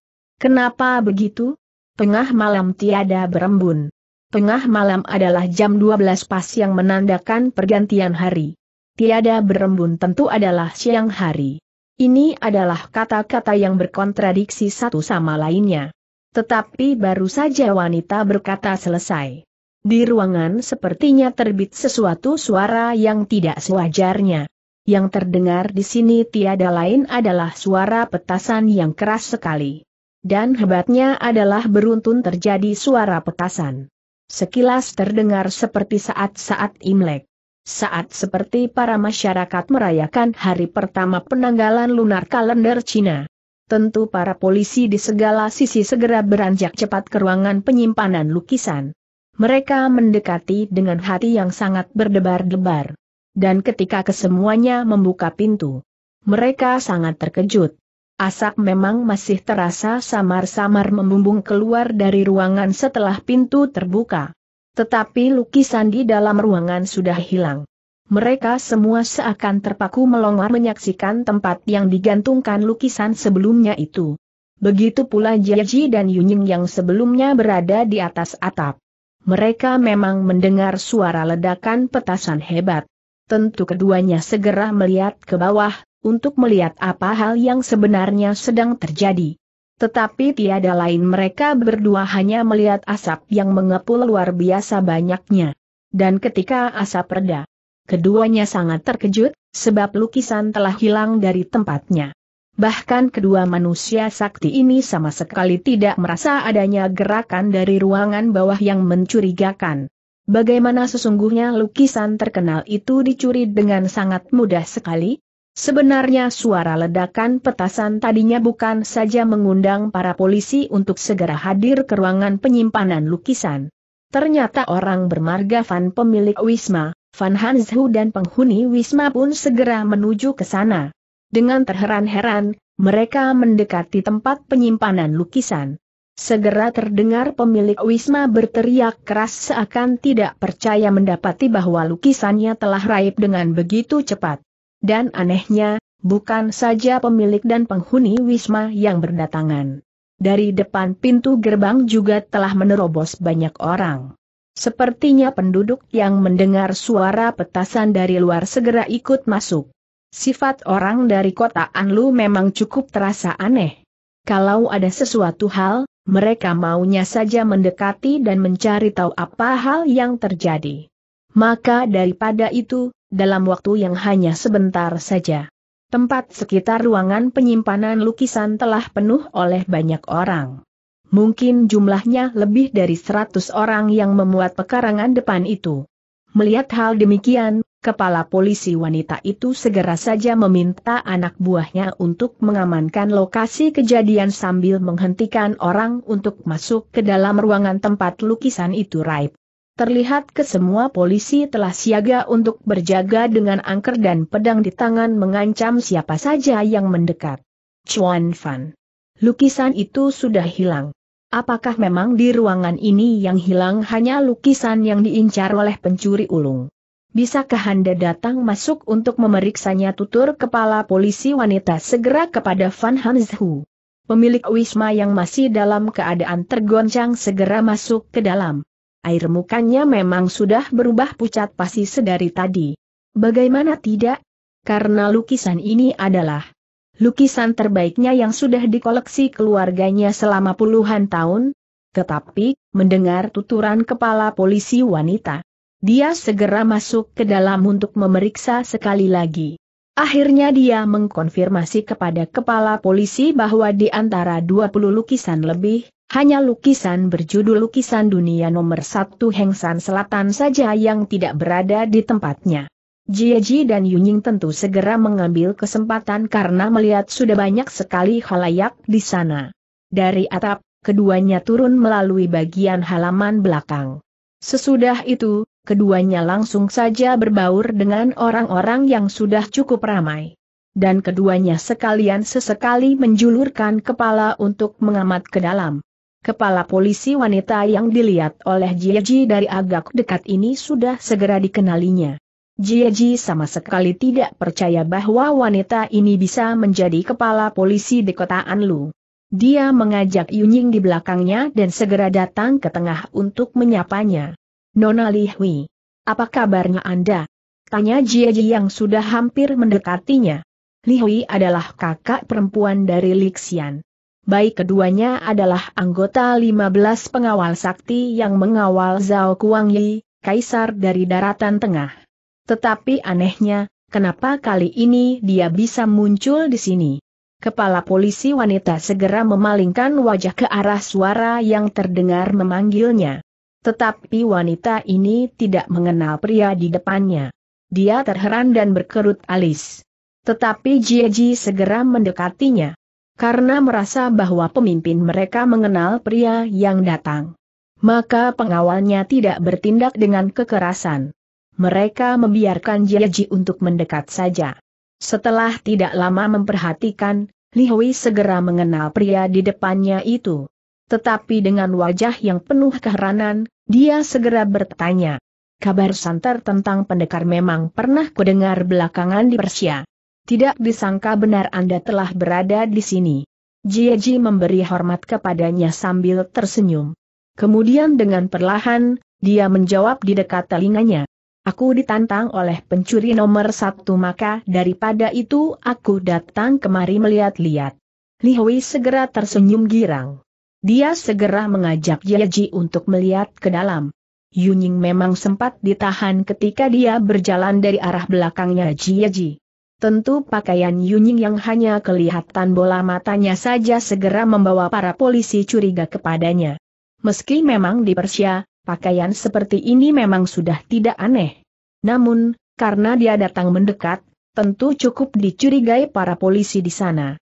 Kenapa begitu? Tengah malam tiada berembun. Tengah malam adalah jam 12 pas yang menandakan pergantian hari. Tiada berembun tentu adalah siang hari. Ini adalah kata-kata yang berkontradiksi satu sama lainnya. Tetapi baru saja wanita berkata selesai. Di ruangan sepertinya terbit sesuatu suara yang tidak sewajarnya. Yang terdengar di sini tiada lain adalah suara petasan yang keras sekali. Dan hebatnya adalah beruntun terjadi suara petasan. Sekilas terdengar seperti saat-saat Imlek saat seperti para masyarakat merayakan hari pertama penanggalan lunar kalender Cina. Tentu para polisi di segala sisi segera beranjak cepat ke ruangan penyimpanan lukisan. Mereka mendekati dengan hati yang sangat berdebar-debar. Dan ketika kesemuanya membuka pintu, mereka sangat terkejut. Asap memang masih terasa samar-samar membumbung keluar dari ruangan setelah pintu terbuka. Tetapi lukisan di dalam ruangan sudah hilang. Mereka semua seakan terpaku melongar menyaksikan tempat yang digantungkan lukisan sebelumnya itu. Begitu pula Jiaji dan Yunying yang sebelumnya berada di atas atap mereka memang mendengar suara ledakan petasan hebat. Tentu keduanya segera melihat ke bawah, untuk melihat apa hal yang sebenarnya sedang terjadi. Tetapi tiada lain mereka berdua hanya melihat asap yang mengepul luar biasa banyaknya. Dan ketika asap reda, keduanya sangat terkejut, sebab lukisan telah hilang dari tempatnya. Bahkan kedua manusia sakti ini sama sekali tidak merasa adanya gerakan dari ruangan bawah yang mencurigakan. Bagaimana sesungguhnya lukisan terkenal itu dicuri dengan sangat mudah sekali? Sebenarnya suara ledakan petasan tadinya bukan saja mengundang para polisi untuk segera hadir ke ruangan penyimpanan lukisan. Ternyata orang bermarga Van pemilik Wisma, Van Hanzhu dan penghuni Wisma pun segera menuju ke sana. Dengan terheran-heran, mereka mendekati tempat penyimpanan lukisan. Segera terdengar pemilik Wisma berteriak keras seakan tidak percaya mendapati bahwa lukisannya telah raib dengan begitu cepat. Dan anehnya, bukan saja pemilik dan penghuni Wisma yang berdatangan. Dari depan pintu gerbang juga telah menerobos banyak orang. Sepertinya penduduk yang mendengar suara petasan dari luar segera ikut masuk. Sifat orang dari kota Anlu memang cukup terasa aneh. Kalau ada sesuatu hal, mereka maunya saja mendekati dan mencari tahu apa hal yang terjadi. Maka daripada itu, dalam waktu yang hanya sebentar saja, tempat sekitar ruangan penyimpanan lukisan telah penuh oleh banyak orang. Mungkin jumlahnya lebih dari 100 orang yang memuat pekarangan depan itu. Melihat hal demikian, Kepala polisi wanita itu segera saja meminta anak buahnya untuk mengamankan lokasi kejadian sambil menghentikan orang untuk masuk ke dalam ruangan tempat lukisan itu raib. Terlihat ke semua polisi telah siaga untuk berjaga dengan angker dan pedang di tangan mengancam siapa saja yang mendekat. Chuan Fan. Lukisan itu sudah hilang. Apakah memang di ruangan ini yang hilang hanya lukisan yang diincar oleh pencuri ulung? Bisakah Anda datang masuk untuk memeriksanya tutur kepala polisi wanita segera kepada Van Hanzhu. Pemilik Wisma yang masih dalam keadaan tergoncang segera masuk ke dalam. Air mukanya memang sudah berubah pucat pasti sedari tadi. Bagaimana tidak? Karena lukisan ini adalah lukisan terbaiknya yang sudah dikoleksi keluarganya selama puluhan tahun. Tetapi, mendengar tuturan kepala polisi wanita, dia segera masuk ke dalam untuk memeriksa sekali lagi. Akhirnya dia mengkonfirmasi kepada kepala polisi bahwa di antara 20 lukisan lebih, hanya lukisan berjudul Lukisan Dunia Nomor 1 Hengsan Selatan saja yang tidak berada di tempatnya. Jieji dan Yunying tentu segera mengambil kesempatan karena melihat sudah banyak sekali halayak di sana. Dari atap, keduanya turun melalui bagian halaman belakang. Sesudah itu, keduanya langsung saja berbaur dengan orang-orang yang sudah cukup ramai. Dan keduanya sekalian sesekali menjulurkan kepala untuk mengamat ke dalam. Kepala polisi wanita yang dilihat oleh Jieji dari agak dekat ini sudah segera dikenalinya. Jieji sama sekali tidak percaya bahwa wanita ini bisa menjadi kepala polisi di kota Anlu. Dia mengajak Yunying di belakangnya dan segera datang ke tengah untuk menyapanya. Nona Li Hui. Apa kabarnya Anda? Tanya Jie Ji yang sudah hampir mendekatinya. Li Hui adalah kakak perempuan dari Li Xian. Baik keduanya adalah anggota 15 pengawal sakti yang mengawal Zhao Kuang Yi, kaisar dari daratan tengah. Tetapi anehnya, kenapa kali ini dia bisa muncul di sini? Kepala polisi wanita segera memalingkan wajah ke arah suara yang terdengar memanggilnya. Tetapi wanita ini tidak mengenal pria di depannya. Dia terheran dan berkerut alis. Tetapi Jieji segera mendekatinya. Karena merasa bahwa pemimpin mereka mengenal pria yang datang. Maka pengawalnya tidak bertindak dengan kekerasan. Mereka membiarkan Jieji untuk mendekat saja. Setelah tidak lama memperhatikan, Li Hui segera mengenal pria di depannya itu tetapi dengan wajah yang penuh keheranan, dia segera bertanya. Kabar santer tentang pendekar memang pernah kudengar belakangan di Persia. Tidak disangka benar Anda telah berada di sini. Jieji memberi hormat kepadanya sambil tersenyum. Kemudian dengan perlahan, dia menjawab di dekat telinganya. Aku ditantang oleh pencuri nomor satu maka daripada itu aku datang kemari melihat-lihat. Li Hui segera tersenyum girang. Dia segera mengajak Ji untuk melihat ke dalam. Yuning memang sempat ditahan ketika dia berjalan dari arah belakangnya Ji. Tentu pakaian Yuning yang hanya kelihatan bola matanya saja segera membawa para polisi curiga kepadanya. Meski memang di Persia, pakaian seperti ini memang sudah tidak aneh. Namun, karena dia datang mendekat, tentu cukup dicurigai para polisi di sana.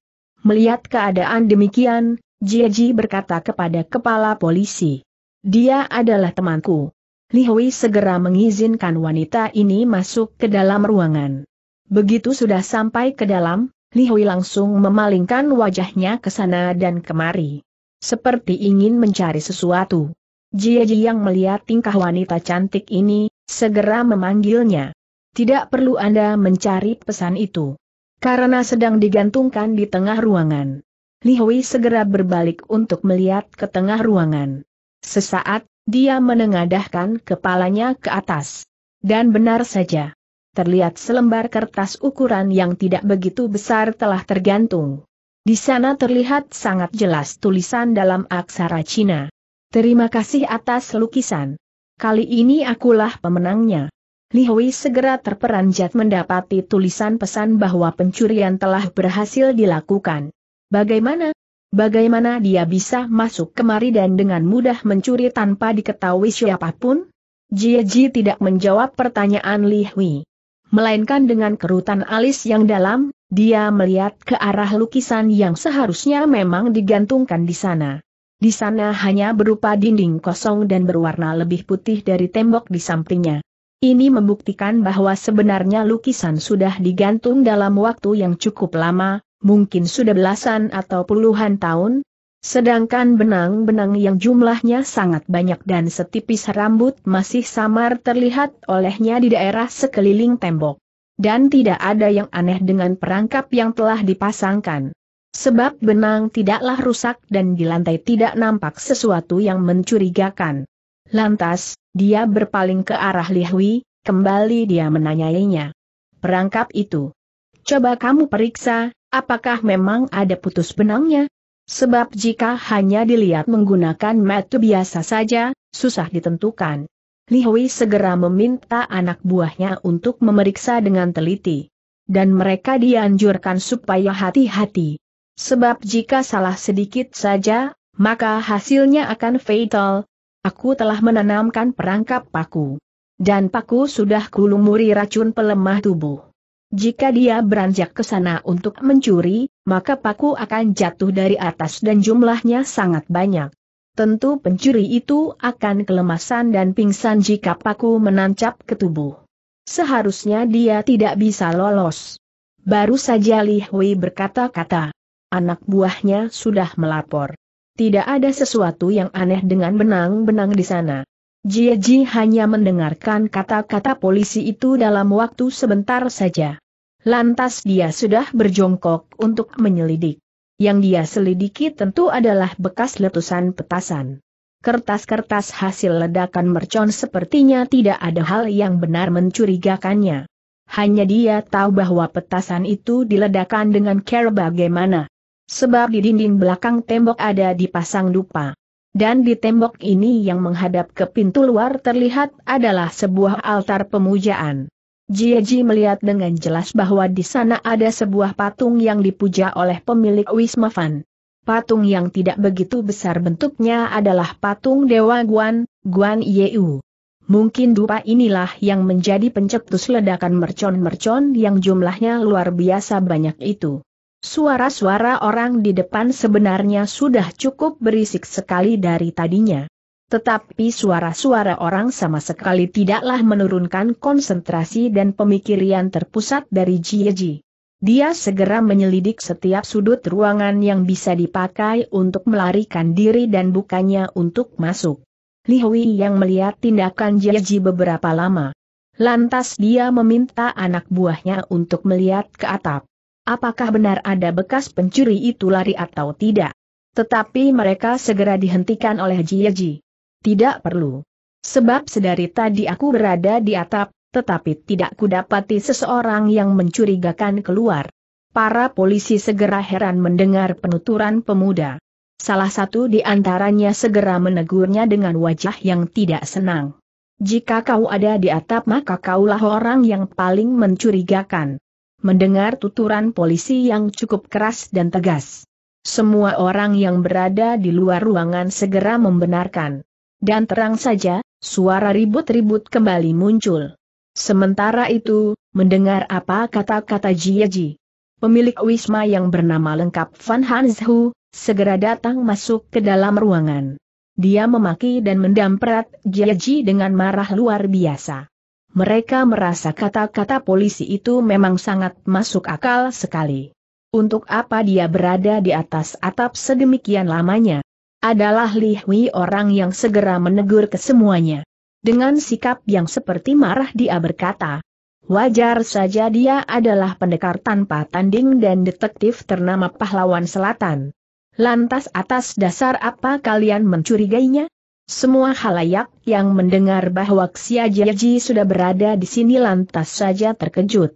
Melihat keadaan demikian, Jieji berkata kepada kepala polisi. Dia adalah temanku. Li Hui segera mengizinkan wanita ini masuk ke dalam ruangan. Begitu sudah sampai ke dalam, Li Hui langsung memalingkan wajahnya ke sana dan kemari. Seperti ingin mencari sesuatu. Jieji yang melihat tingkah wanita cantik ini, segera memanggilnya. Tidak perlu Anda mencari pesan itu. Karena sedang digantungkan di tengah ruangan. Li Hui segera berbalik untuk melihat ke tengah ruangan. Sesaat, dia menengadahkan kepalanya ke atas. Dan benar saja. Terlihat selembar kertas ukuran yang tidak begitu besar telah tergantung. Di sana terlihat sangat jelas tulisan dalam aksara Cina. Terima kasih atas lukisan. Kali ini akulah pemenangnya. Li Hui segera terperanjat mendapati tulisan pesan bahwa pencurian telah berhasil dilakukan. Bagaimana? Bagaimana dia bisa masuk kemari dan dengan mudah mencuri tanpa diketahui siapapun? Jie Ji tidak menjawab pertanyaan Li Hui. Melainkan dengan kerutan alis yang dalam, dia melihat ke arah lukisan yang seharusnya memang digantungkan di sana. Di sana hanya berupa dinding kosong dan berwarna lebih putih dari tembok di sampingnya. Ini membuktikan bahwa sebenarnya lukisan sudah digantung dalam waktu yang cukup lama, mungkin sudah belasan atau puluhan tahun, sedangkan benang-benang yang jumlahnya sangat banyak dan setipis rambut masih samar terlihat olehnya di daerah sekeliling tembok. Dan tidak ada yang aneh dengan perangkap yang telah dipasangkan. Sebab benang tidaklah rusak dan di lantai tidak nampak sesuatu yang mencurigakan. Lantas, dia berpaling ke arah Lihui, kembali dia menanyainya. Perangkap itu. Coba kamu periksa, Apakah memang ada putus benangnya? Sebab jika hanya dilihat menggunakan metu biasa saja, susah ditentukan. Li Hui segera meminta anak buahnya untuk memeriksa dengan teliti. Dan mereka dianjurkan supaya hati-hati. Sebab jika salah sedikit saja, maka hasilnya akan fatal. Aku telah menanamkan perangkap paku. Dan paku sudah kulumuri racun pelemah tubuh. Jika dia beranjak ke sana untuk mencuri, maka paku akan jatuh dari atas dan jumlahnya sangat banyak. Tentu pencuri itu akan kelemasan dan pingsan jika paku menancap ke tubuh. Seharusnya dia tidak bisa lolos. Baru saja Li Hui berkata-kata. Anak buahnya sudah melapor. Tidak ada sesuatu yang aneh dengan benang-benang di sana. Jie Ji hanya mendengarkan kata-kata polisi itu dalam waktu sebentar saja. Lantas dia sudah berjongkok untuk menyelidik. Yang dia selidiki tentu adalah bekas letusan petasan. Kertas-kertas hasil ledakan mercon sepertinya tidak ada hal yang benar mencurigakannya. Hanya dia tahu bahwa petasan itu diledakan dengan care bagaimana. Sebab di dinding belakang tembok ada dipasang dupa. Dan di tembok ini yang menghadap ke pintu luar terlihat adalah sebuah altar pemujaan. Jiaji melihat dengan jelas bahwa di sana ada sebuah patung yang dipuja oleh pemilik Wisma Fan. Patung yang tidak begitu besar bentuknya adalah patung Dewa Guan, Guan Yeu. Mungkin dupa inilah yang menjadi pencetus ledakan mercon-mercon yang jumlahnya luar biasa banyak itu. Suara-suara orang di depan sebenarnya sudah cukup berisik sekali dari tadinya. Tetapi suara-suara orang sama sekali tidaklah menurunkan konsentrasi dan pemikiran terpusat dari Jieji. Dia segera menyelidik setiap sudut ruangan yang bisa dipakai untuk melarikan diri dan bukannya untuk masuk. Li Hui yang melihat tindakan Jieji beberapa lama. Lantas dia meminta anak buahnya untuk melihat ke atap. Apakah benar ada bekas pencuri itu lari atau tidak? Tetapi mereka segera dihentikan oleh Jieji. Tidak perlu. Sebab sedari tadi aku berada di atap, tetapi tidak kudapati seseorang yang mencurigakan keluar. Para polisi segera heran mendengar penuturan pemuda. Salah satu di antaranya segera menegurnya dengan wajah yang tidak senang. Jika kau ada di atap maka kaulah orang yang paling mencurigakan. Mendengar tuturan polisi yang cukup keras dan tegas. Semua orang yang berada di luar ruangan segera membenarkan. Dan terang saja, suara ribut-ribut kembali muncul. Sementara itu, mendengar apa kata-kata Jieji. Pemilik Wisma yang bernama lengkap Van Hanzhu, segera datang masuk ke dalam ruangan. Dia memaki dan mendamprat Jieji dengan marah luar biasa. Mereka merasa kata-kata polisi itu memang sangat masuk akal sekali. Untuk apa dia berada di atas atap sedemikian lamanya? adalah Li Hui orang yang segera menegur kesemuanya. Dengan sikap yang seperti marah dia berkata, wajar saja dia adalah pendekar tanpa tanding dan detektif ternama pahlawan selatan. Lantas atas dasar apa kalian mencurigainya? Semua halayak yang mendengar bahwa Xia Jiaji sudah berada di sini lantas saja terkejut.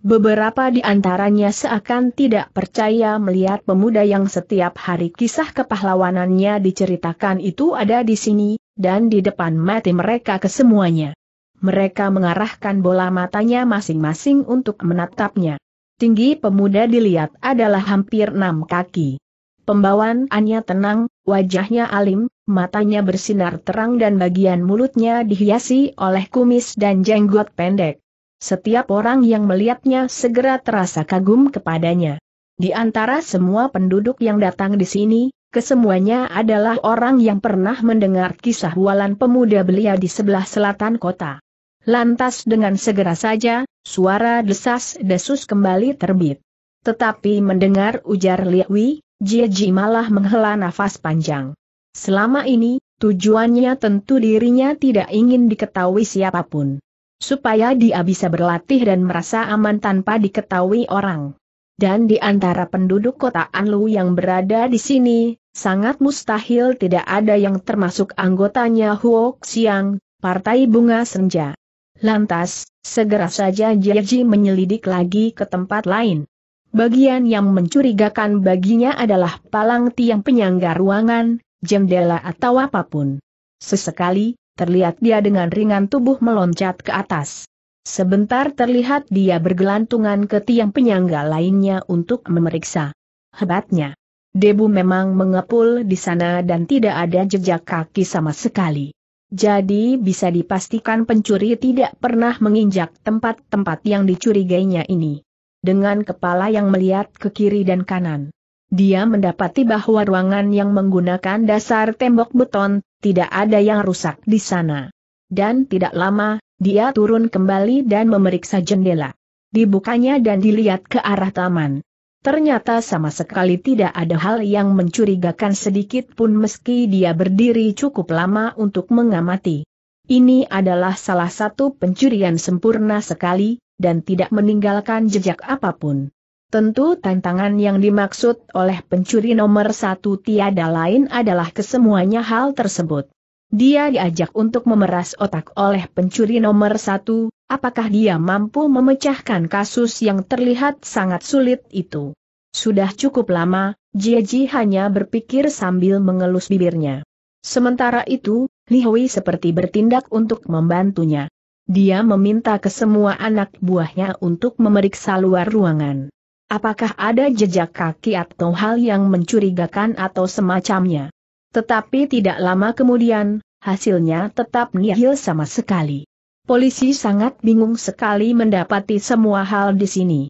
Beberapa di antaranya seakan tidak percaya melihat pemuda yang setiap hari kisah kepahlawanannya diceritakan itu ada di sini, dan di depan mati mereka kesemuanya. Mereka mengarahkan bola matanya masing-masing untuk menatapnya. Tinggi pemuda dilihat adalah hampir enam kaki. Pembawaannya tenang, wajahnya alim, matanya bersinar terang dan bagian mulutnya dihiasi oleh kumis dan jenggot pendek. Setiap orang yang melihatnya segera terasa kagum kepadanya. Di antara semua penduduk yang datang di sini, kesemuanya adalah orang yang pernah mendengar kisah walan pemuda belia di sebelah selatan kota. Lantas dengan segera saja, suara desas-desus kembali terbit. Tetapi mendengar ujar Liawi, Jiji malah menghela nafas panjang. Selama ini, tujuannya tentu dirinya tidak ingin diketahui siapapun supaya dia bisa berlatih dan merasa aman tanpa diketahui orang. Dan di antara penduduk kota Anlu yang berada di sini, sangat mustahil tidak ada yang termasuk anggotanya Huo Xiang, Partai Bunga Senja. Lantas, segera saja Jiaji menyelidik lagi ke tempat lain. Bagian yang mencurigakan baginya adalah palang tiang penyangga ruangan, jendela atau apapun. Sesekali, terlihat dia dengan ringan tubuh meloncat ke atas. Sebentar terlihat dia bergelantungan ke tiang penyangga lainnya untuk memeriksa. Hebatnya. Debu memang mengepul di sana dan tidak ada jejak kaki sama sekali. Jadi bisa dipastikan pencuri tidak pernah menginjak tempat-tempat yang dicurigainya ini. Dengan kepala yang melihat ke kiri dan kanan dia mendapati bahwa ruangan yang menggunakan dasar tembok beton, tidak ada yang rusak di sana. Dan tidak lama, dia turun kembali dan memeriksa jendela. Dibukanya dan dilihat ke arah taman. Ternyata sama sekali tidak ada hal yang mencurigakan sedikit pun meski dia berdiri cukup lama untuk mengamati. Ini adalah salah satu pencurian sempurna sekali, dan tidak meninggalkan jejak apapun. Tentu tantangan yang dimaksud oleh pencuri nomor satu tiada lain adalah kesemuanya hal tersebut. Dia diajak untuk memeras otak oleh pencuri nomor satu, apakah dia mampu memecahkan kasus yang terlihat sangat sulit itu. Sudah cukup lama, Jeji hanya berpikir sambil mengelus bibirnya. Sementara itu, Li Hui seperti bertindak untuk membantunya. Dia meminta semua anak buahnya untuk memeriksa luar ruangan. Apakah ada jejak kaki atau hal yang mencurigakan atau semacamnya? Tetapi tidak lama kemudian, hasilnya tetap nihil sama sekali. Polisi sangat bingung sekali mendapati semua hal di sini.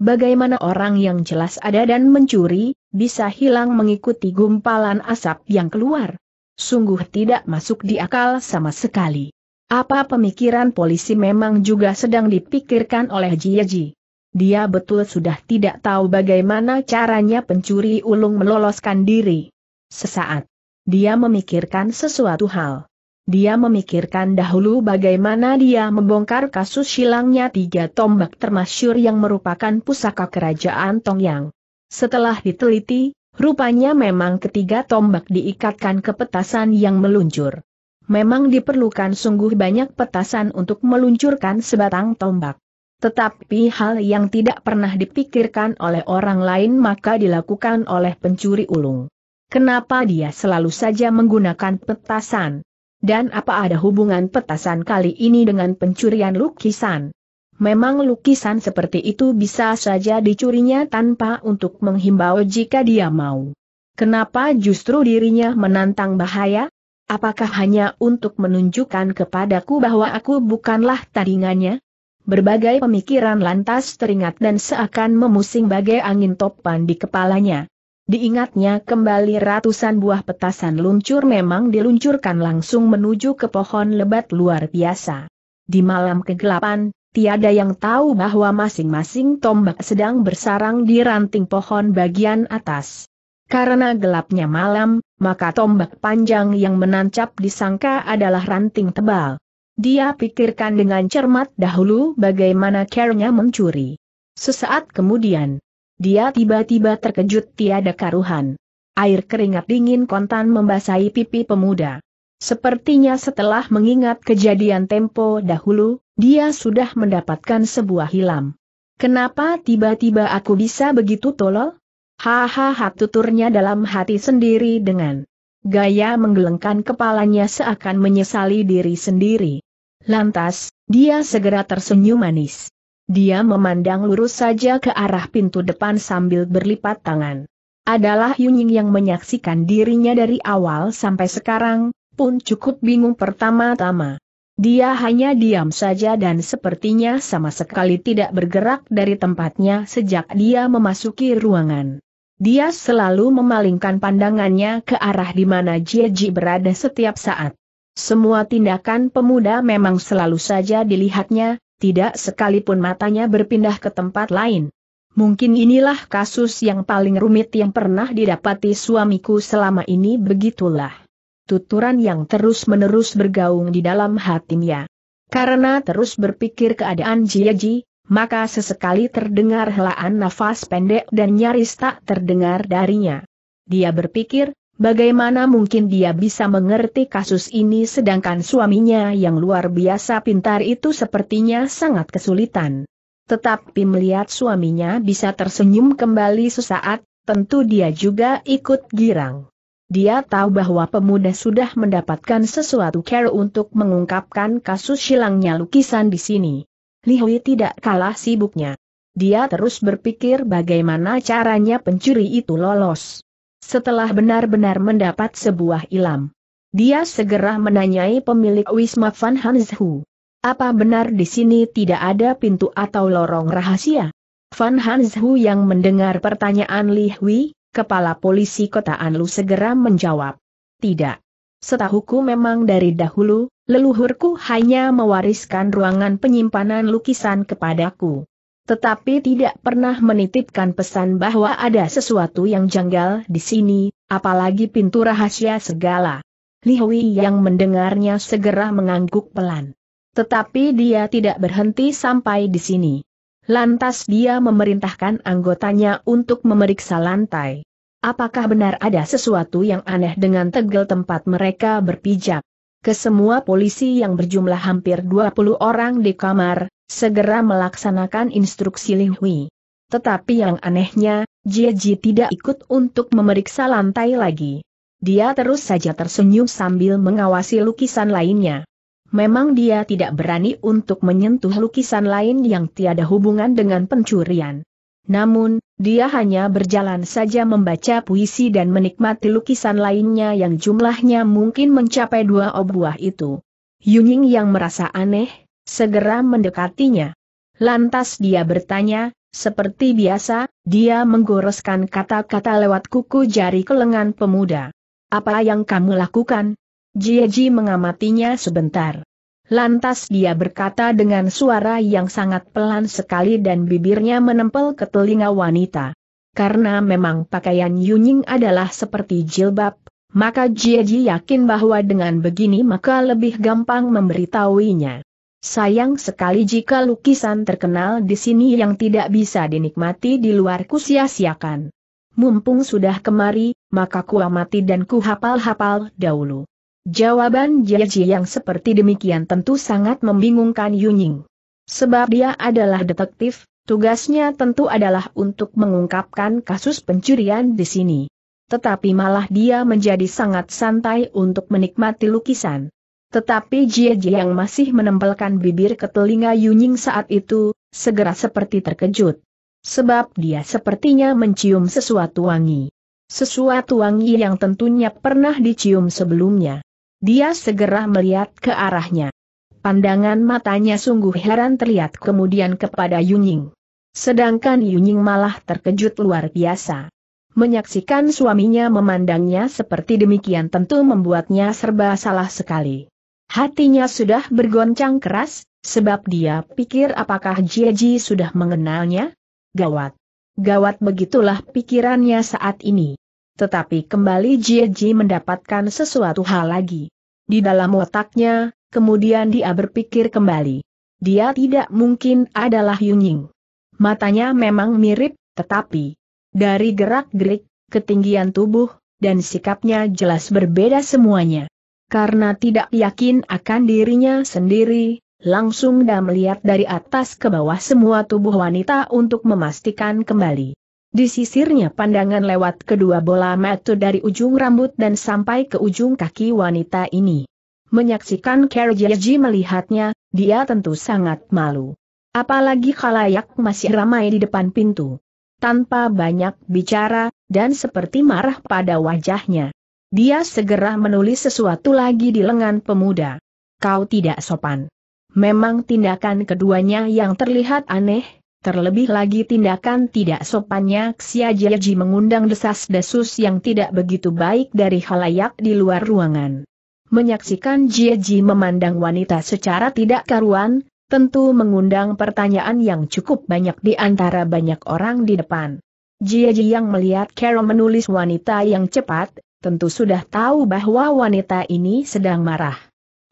Bagaimana orang yang jelas ada dan mencuri, bisa hilang mengikuti gumpalan asap yang keluar? Sungguh tidak masuk di akal sama sekali. Apa pemikiran polisi memang juga sedang dipikirkan oleh Jieji? dia betul sudah tidak tahu bagaimana caranya pencuri ulung meloloskan diri. Sesaat, dia memikirkan sesuatu hal. Dia memikirkan dahulu bagaimana dia membongkar kasus silangnya tiga tombak termasyur yang merupakan pusaka kerajaan Tongyang. Setelah diteliti, rupanya memang ketiga tombak diikatkan ke petasan yang meluncur. Memang diperlukan sungguh banyak petasan untuk meluncurkan sebatang tombak. Tetapi hal yang tidak pernah dipikirkan oleh orang lain maka dilakukan oleh pencuri ulung. Kenapa dia selalu saja menggunakan petasan? Dan apa ada hubungan petasan kali ini dengan pencurian lukisan? Memang lukisan seperti itu bisa saja dicurinya tanpa untuk menghimbau jika dia mau. Kenapa justru dirinya menantang bahaya? Apakah hanya untuk menunjukkan kepadaku bahwa aku bukanlah tandingannya? Berbagai pemikiran lantas teringat dan seakan memusing bagai angin topan di kepalanya. Diingatnya kembali ratusan buah petasan luncur memang diluncurkan langsung menuju ke pohon lebat luar biasa. Di malam kegelapan, tiada yang tahu bahwa masing-masing tombak sedang bersarang di ranting pohon bagian atas. Karena gelapnya malam, maka tombak panjang yang menancap disangka adalah ranting tebal. Dia pikirkan dengan cermat dahulu bagaimana care mencuri. Sesaat kemudian, dia tiba-tiba terkejut tiada karuhan. Air keringat dingin kontan membasahi pipi pemuda. Sepertinya setelah mengingat kejadian tempo dahulu, dia sudah mendapatkan sebuah hilam. Kenapa tiba-tiba aku bisa begitu tolol? Hahaha tuturnya dalam hati sendiri dengan gaya menggelengkan kepalanya seakan menyesali diri sendiri. Lantas, dia segera tersenyum manis. Dia memandang lurus saja ke arah pintu depan sambil berlipat tangan. Adalah Yunying yang menyaksikan dirinya dari awal sampai sekarang, pun cukup bingung pertama-tama. Dia hanya diam saja dan sepertinya sama sekali tidak bergerak dari tempatnya sejak dia memasuki ruangan. Dia selalu memalingkan pandangannya ke arah di mana Jieji berada setiap saat. Semua tindakan pemuda memang selalu saja dilihatnya, tidak sekalipun matanya berpindah ke tempat lain. Mungkin inilah kasus yang paling rumit yang pernah didapati suamiku selama ini begitulah. Tuturan yang terus-menerus bergaung di dalam hatinya. Karena terus berpikir keadaan Jiaji, maka sesekali terdengar helaan nafas pendek dan nyaris tak terdengar darinya. Dia berpikir, Bagaimana mungkin dia bisa mengerti kasus ini sedangkan suaminya yang luar biasa pintar itu sepertinya sangat kesulitan. Tetapi melihat suaminya bisa tersenyum kembali sesaat, tentu dia juga ikut girang. Dia tahu bahwa pemuda sudah mendapatkan sesuatu care untuk mengungkapkan kasus silangnya lukisan di sini. Li Hui tidak kalah sibuknya. Dia terus berpikir bagaimana caranya pencuri itu lolos setelah benar-benar mendapat sebuah ilam, Dia segera menanyai pemilik Wisma Van Hanshu. Apa benar di sini tidak ada pintu atau lorong rahasia? Van Hanshu yang mendengar pertanyaan Li Hui, kepala polisi kota Anlu segera menjawab. Tidak. Setahuku memang dari dahulu, leluhurku hanya mewariskan ruangan penyimpanan lukisan kepadaku. Tetapi tidak pernah menitipkan pesan bahwa ada sesuatu yang janggal di sini, apalagi pintu rahasia segala. Li Hui yang mendengarnya segera mengangguk pelan. Tetapi dia tidak berhenti sampai di sini. Lantas dia memerintahkan anggotanya untuk memeriksa lantai. Apakah benar ada sesuatu yang aneh dengan tegel tempat mereka berpijak? Kesemua polisi yang berjumlah hampir 20 orang di kamar, segera melaksanakan instruksi Li Hui. Tetapi yang anehnya, Jie Ji tidak ikut untuk memeriksa lantai lagi. Dia terus saja tersenyum sambil mengawasi lukisan lainnya. Memang dia tidak berani untuk menyentuh lukisan lain yang tiada hubungan dengan pencurian. Namun, dia hanya berjalan saja membaca puisi dan menikmati lukisan lainnya yang jumlahnya mungkin mencapai dua obuah itu. Yuning yang merasa aneh, segera mendekatinya. Lantas dia bertanya, seperti biasa, dia menggoreskan kata-kata lewat kuku jari ke lengan pemuda. Apa yang kamu lakukan? Jieji mengamatinya sebentar. Lantas dia berkata dengan suara yang sangat pelan sekali dan bibirnya menempel ke telinga wanita. Karena memang pakaian Yunying adalah seperti jilbab, maka Jieji yakin bahwa dengan begini maka lebih gampang memberitahuinya. Sayang sekali jika lukisan terkenal di sini yang tidak bisa dinikmati di luar kusia-siakan. Mumpung sudah kemari, maka ku amati dan ku hafal-hafal dahulu. Jawaban Jaji yang seperti demikian tentu sangat membingungkan Yunying. Sebab dia adalah detektif, tugasnya tentu adalah untuk mengungkapkan kasus pencurian di sini. Tetapi malah dia menjadi sangat santai untuk menikmati lukisan. Tetapi Jie Jie yang masih menempelkan bibir ke telinga Yunying saat itu, segera seperti terkejut. Sebab dia sepertinya mencium sesuatu wangi. Sesuatu wangi yang tentunya pernah dicium sebelumnya. Dia segera melihat ke arahnya. Pandangan matanya sungguh heran terlihat kemudian kepada Yunying. Sedangkan Yunying malah terkejut luar biasa. Menyaksikan suaminya memandangnya seperti demikian tentu membuatnya serba salah sekali. Hatinya sudah bergoncang keras, sebab dia pikir apakah Jieji sudah mengenalnya? Gawat. Gawat begitulah pikirannya saat ini. Tetapi kembali Jieji mendapatkan sesuatu hal lagi. Di dalam otaknya, kemudian dia berpikir kembali. Dia tidak mungkin adalah Yunying. Matanya memang mirip, tetapi dari gerak-gerik, ketinggian tubuh, dan sikapnya jelas berbeda semuanya karena tidak yakin akan dirinya sendiri, langsung dan melihat dari atas ke bawah semua tubuh wanita untuk memastikan kembali. Disisirnya pandangan lewat kedua bola mata dari ujung rambut dan sampai ke ujung kaki wanita ini. Menyaksikan Kerjaji melihatnya, dia tentu sangat malu. Apalagi kalayak masih ramai di depan pintu. Tanpa banyak bicara, dan seperti marah pada wajahnya. Dia segera menulis sesuatu lagi di lengan pemuda. Kau tidak sopan. Memang tindakan keduanya yang terlihat aneh, terlebih lagi tindakan tidak sopannya Jiaji mengundang desas-desus yang tidak begitu baik dari halayak di luar ruangan. Menyaksikan Jiaji memandang wanita secara tidak karuan, tentu mengundang pertanyaan yang cukup banyak di antara banyak orang di depan. Jiaji yang melihat Carol menulis wanita yang cepat, tentu sudah tahu bahwa wanita ini sedang marah.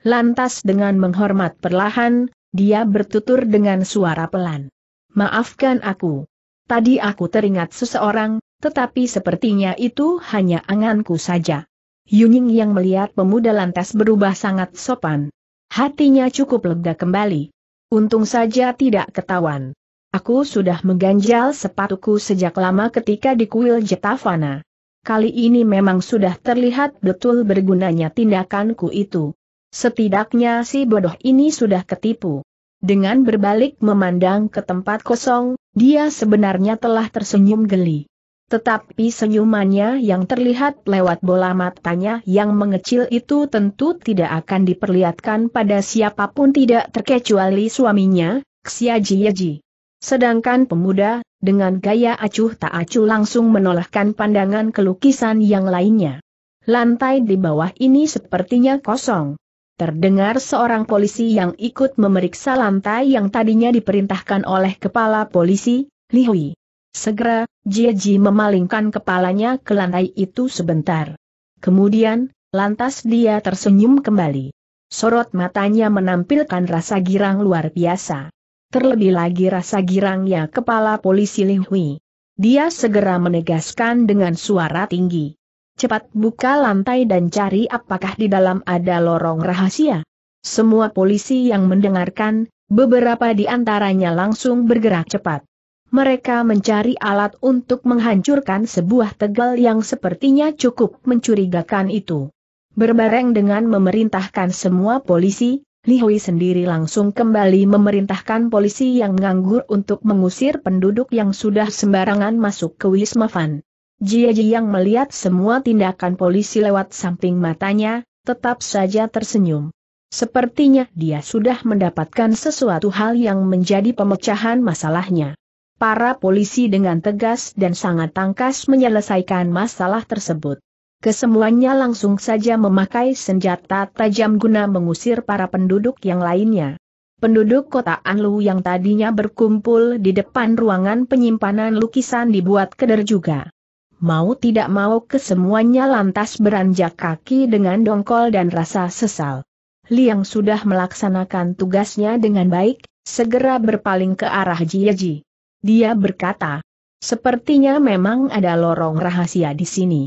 Lantas dengan menghormat perlahan, dia bertutur dengan suara pelan. Maafkan aku. Tadi aku teringat seseorang, tetapi sepertinya itu hanya anganku saja. Yuning yang melihat pemuda lantas berubah sangat sopan. Hatinya cukup lega kembali. Untung saja tidak ketahuan. Aku sudah mengganjal sepatuku sejak lama ketika di kuil Jetavana kali ini memang sudah terlihat betul bergunanya tindakanku itu. Setidaknya si bodoh ini sudah ketipu. Dengan berbalik memandang ke tempat kosong, dia sebenarnya telah tersenyum geli. Tetapi senyumannya yang terlihat lewat bola matanya yang mengecil itu tentu tidak akan diperlihatkan pada siapapun tidak terkecuali suaminya, Xiaji Yeji. Sedangkan pemuda, dengan gaya acuh tak acuh langsung menolakkan pandangan ke lukisan yang lainnya. Lantai di bawah ini sepertinya kosong. Terdengar seorang polisi yang ikut memeriksa lantai yang tadinya diperintahkan oleh kepala polisi, Li Hui. Segera, Jieji memalingkan kepalanya ke lantai itu sebentar. Kemudian, lantas dia tersenyum kembali. Sorot matanya menampilkan rasa girang luar biasa terlebih lagi rasa girangnya kepala polisi Li Hui. Dia segera menegaskan dengan suara tinggi. Cepat buka lantai dan cari apakah di dalam ada lorong rahasia. Semua polisi yang mendengarkan, beberapa di antaranya langsung bergerak cepat. Mereka mencari alat untuk menghancurkan sebuah tegal yang sepertinya cukup mencurigakan itu. Berbareng dengan memerintahkan semua polisi, Li Hui sendiri langsung kembali memerintahkan polisi yang nganggur untuk mengusir penduduk yang sudah sembarangan masuk ke Wisma Van. Jia yang melihat semua tindakan polisi lewat samping matanya, tetap saja tersenyum. Sepertinya dia sudah mendapatkan sesuatu hal yang menjadi pemecahan masalahnya. Para polisi dengan tegas dan sangat tangkas menyelesaikan masalah tersebut kesemuanya langsung saja memakai senjata tajam guna mengusir para penduduk yang lainnya. Penduduk kota Anlu yang tadinya berkumpul di depan ruangan penyimpanan lukisan dibuat keder juga. Mau tidak mau kesemuanya lantas beranjak kaki dengan dongkol dan rasa sesal. Liang sudah melaksanakan tugasnya dengan baik, segera berpaling ke arah Jieji. Dia berkata, sepertinya memang ada lorong rahasia di sini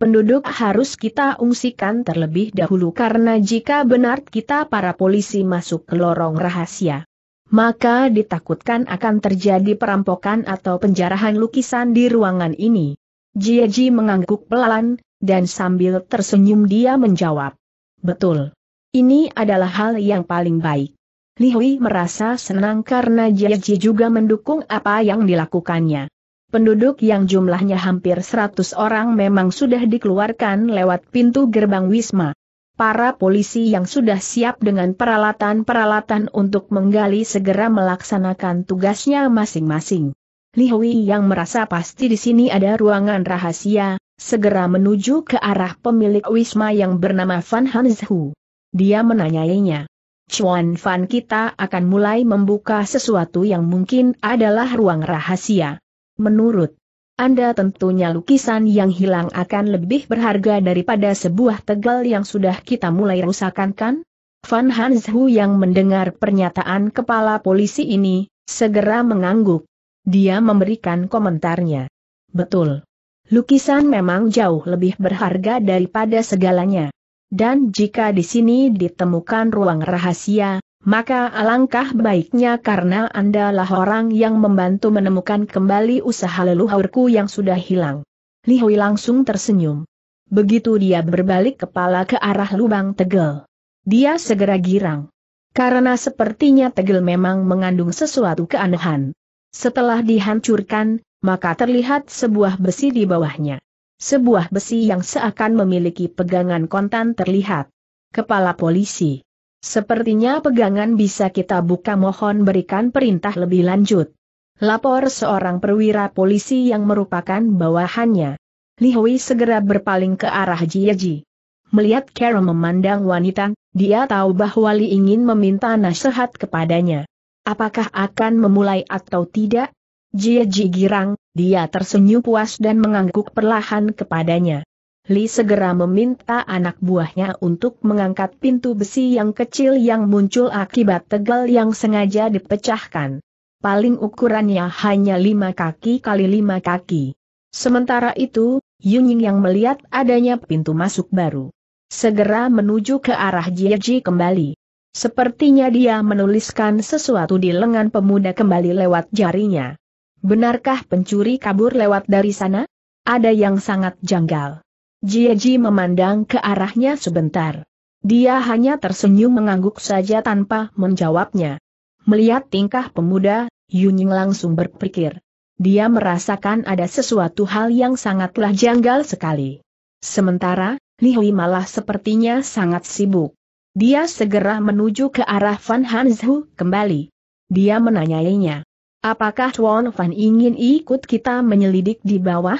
penduduk harus kita ungsikan terlebih dahulu karena jika benar kita para polisi masuk ke lorong rahasia. Maka ditakutkan akan terjadi perampokan atau penjarahan lukisan di ruangan ini. Jiaji mengangguk pelan, dan sambil tersenyum dia menjawab. Betul. Ini adalah hal yang paling baik. Li Hui merasa senang karena Jiaji juga mendukung apa yang dilakukannya penduduk yang jumlahnya hampir 100 orang memang sudah dikeluarkan lewat pintu gerbang Wisma. Para polisi yang sudah siap dengan peralatan-peralatan untuk menggali segera melaksanakan tugasnya masing-masing. Li Hui yang merasa pasti di sini ada ruangan rahasia, segera menuju ke arah pemilik Wisma yang bernama Van Hanzhu. Dia menanyainya. Chuan Van kita akan mulai membuka sesuatu yang mungkin adalah ruang rahasia menurut Anda tentunya lukisan yang hilang akan lebih berharga daripada sebuah tegal yang sudah kita mulai rusakan kan? Van Hanshu yang mendengar pernyataan kepala polisi ini, segera mengangguk. Dia memberikan komentarnya. Betul. Lukisan memang jauh lebih berharga daripada segalanya. Dan jika di sini ditemukan ruang rahasia, maka alangkah baiknya karena Anda Andalah orang yang membantu menemukan kembali usaha leluhurku yang sudah hilang. Li Hui langsung tersenyum. Begitu dia berbalik kepala ke arah lubang tegel. Dia segera girang. Karena sepertinya tegel memang mengandung sesuatu keanehan. Setelah dihancurkan, maka terlihat sebuah besi di bawahnya. Sebuah besi yang seakan memiliki pegangan kontan terlihat. Kepala polisi. Sepertinya pegangan bisa kita buka mohon berikan perintah lebih lanjut. Lapor seorang perwira polisi yang merupakan bawahannya. Li Hui segera berpaling ke arah Jie Ji. Melihat Carol memandang wanita, dia tahu bahwa Li ingin meminta nasihat kepadanya. Apakah akan memulai atau tidak? Jie Ji girang, dia tersenyum puas dan mengangguk perlahan kepadanya. Li segera meminta anak buahnya untuk mengangkat pintu besi yang kecil yang muncul akibat tegal yang sengaja dipecahkan. Paling ukurannya hanya lima kaki kali lima kaki. Sementara itu, Yunying yang melihat adanya pintu masuk baru. Segera menuju ke arah Jieji kembali. Sepertinya dia menuliskan sesuatu di lengan pemuda kembali lewat jarinya. Benarkah pencuri kabur lewat dari sana? Ada yang sangat janggal. Jieji memandang ke arahnya sebentar. Dia hanya tersenyum mengangguk saja tanpa menjawabnya. Melihat tingkah pemuda, Yunying langsung berpikir. Dia merasakan ada sesuatu hal yang sangatlah janggal sekali. Sementara, Li Hui malah sepertinya sangat sibuk. Dia segera menuju ke arah Van Hanzhu kembali. Dia menanyainya. Apakah Tuan Van ingin ikut kita menyelidik di bawah?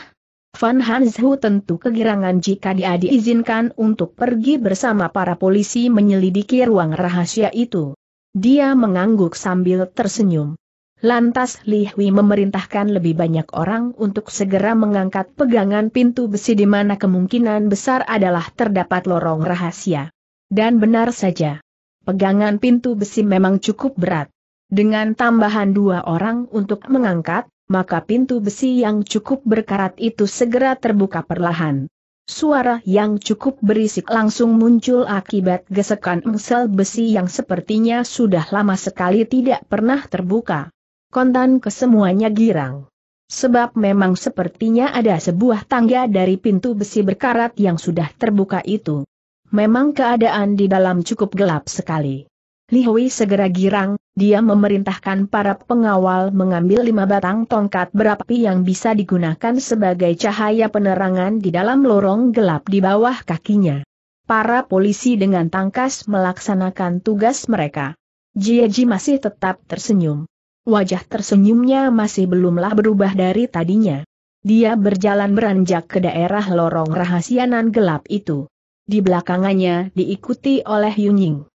Van Hanzhu tentu kegirangan jika dia diizinkan untuk pergi bersama para polisi menyelidiki ruang rahasia itu. Dia mengangguk sambil tersenyum. Lantas Li Hui memerintahkan lebih banyak orang untuk segera mengangkat pegangan pintu besi di mana kemungkinan besar adalah terdapat lorong rahasia. Dan benar saja. Pegangan pintu besi memang cukup berat. Dengan tambahan dua orang untuk mengangkat, maka pintu besi yang cukup berkarat itu segera terbuka perlahan. Suara yang cukup berisik langsung muncul akibat gesekan engsel besi yang sepertinya sudah lama sekali tidak pernah terbuka. Kontan kesemuanya girang. Sebab memang sepertinya ada sebuah tangga dari pintu besi berkarat yang sudah terbuka itu. Memang keadaan di dalam cukup gelap sekali. Li Hui segera girang, dia memerintahkan para pengawal mengambil lima batang tongkat berapi yang bisa digunakan sebagai cahaya penerangan di dalam lorong gelap di bawah kakinya. Para polisi dengan tangkas melaksanakan tugas mereka. Jieji masih tetap tersenyum. Wajah tersenyumnya masih belumlah berubah dari tadinya. Dia berjalan beranjak ke daerah lorong rahasianan gelap itu. Di belakangannya diikuti oleh Yunying.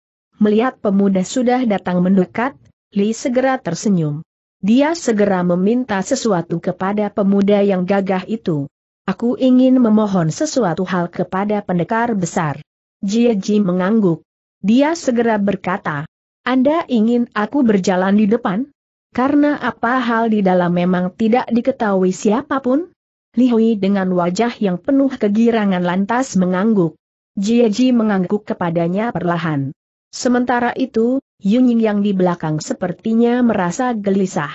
Melihat pemuda sudah datang mendekat, Li segera tersenyum. Dia segera meminta sesuatu kepada pemuda yang gagah itu. Aku ingin memohon sesuatu hal kepada pendekar besar. Jie Ji mengangguk. Dia segera berkata, Anda ingin aku berjalan di depan? Karena apa hal di dalam memang tidak diketahui siapapun? Li Hui dengan wajah yang penuh kegirangan lantas mengangguk. Jie Ji mengangguk kepadanya perlahan. Sementara itu, Yunying yang di belakang sepertinya merasa gelisah.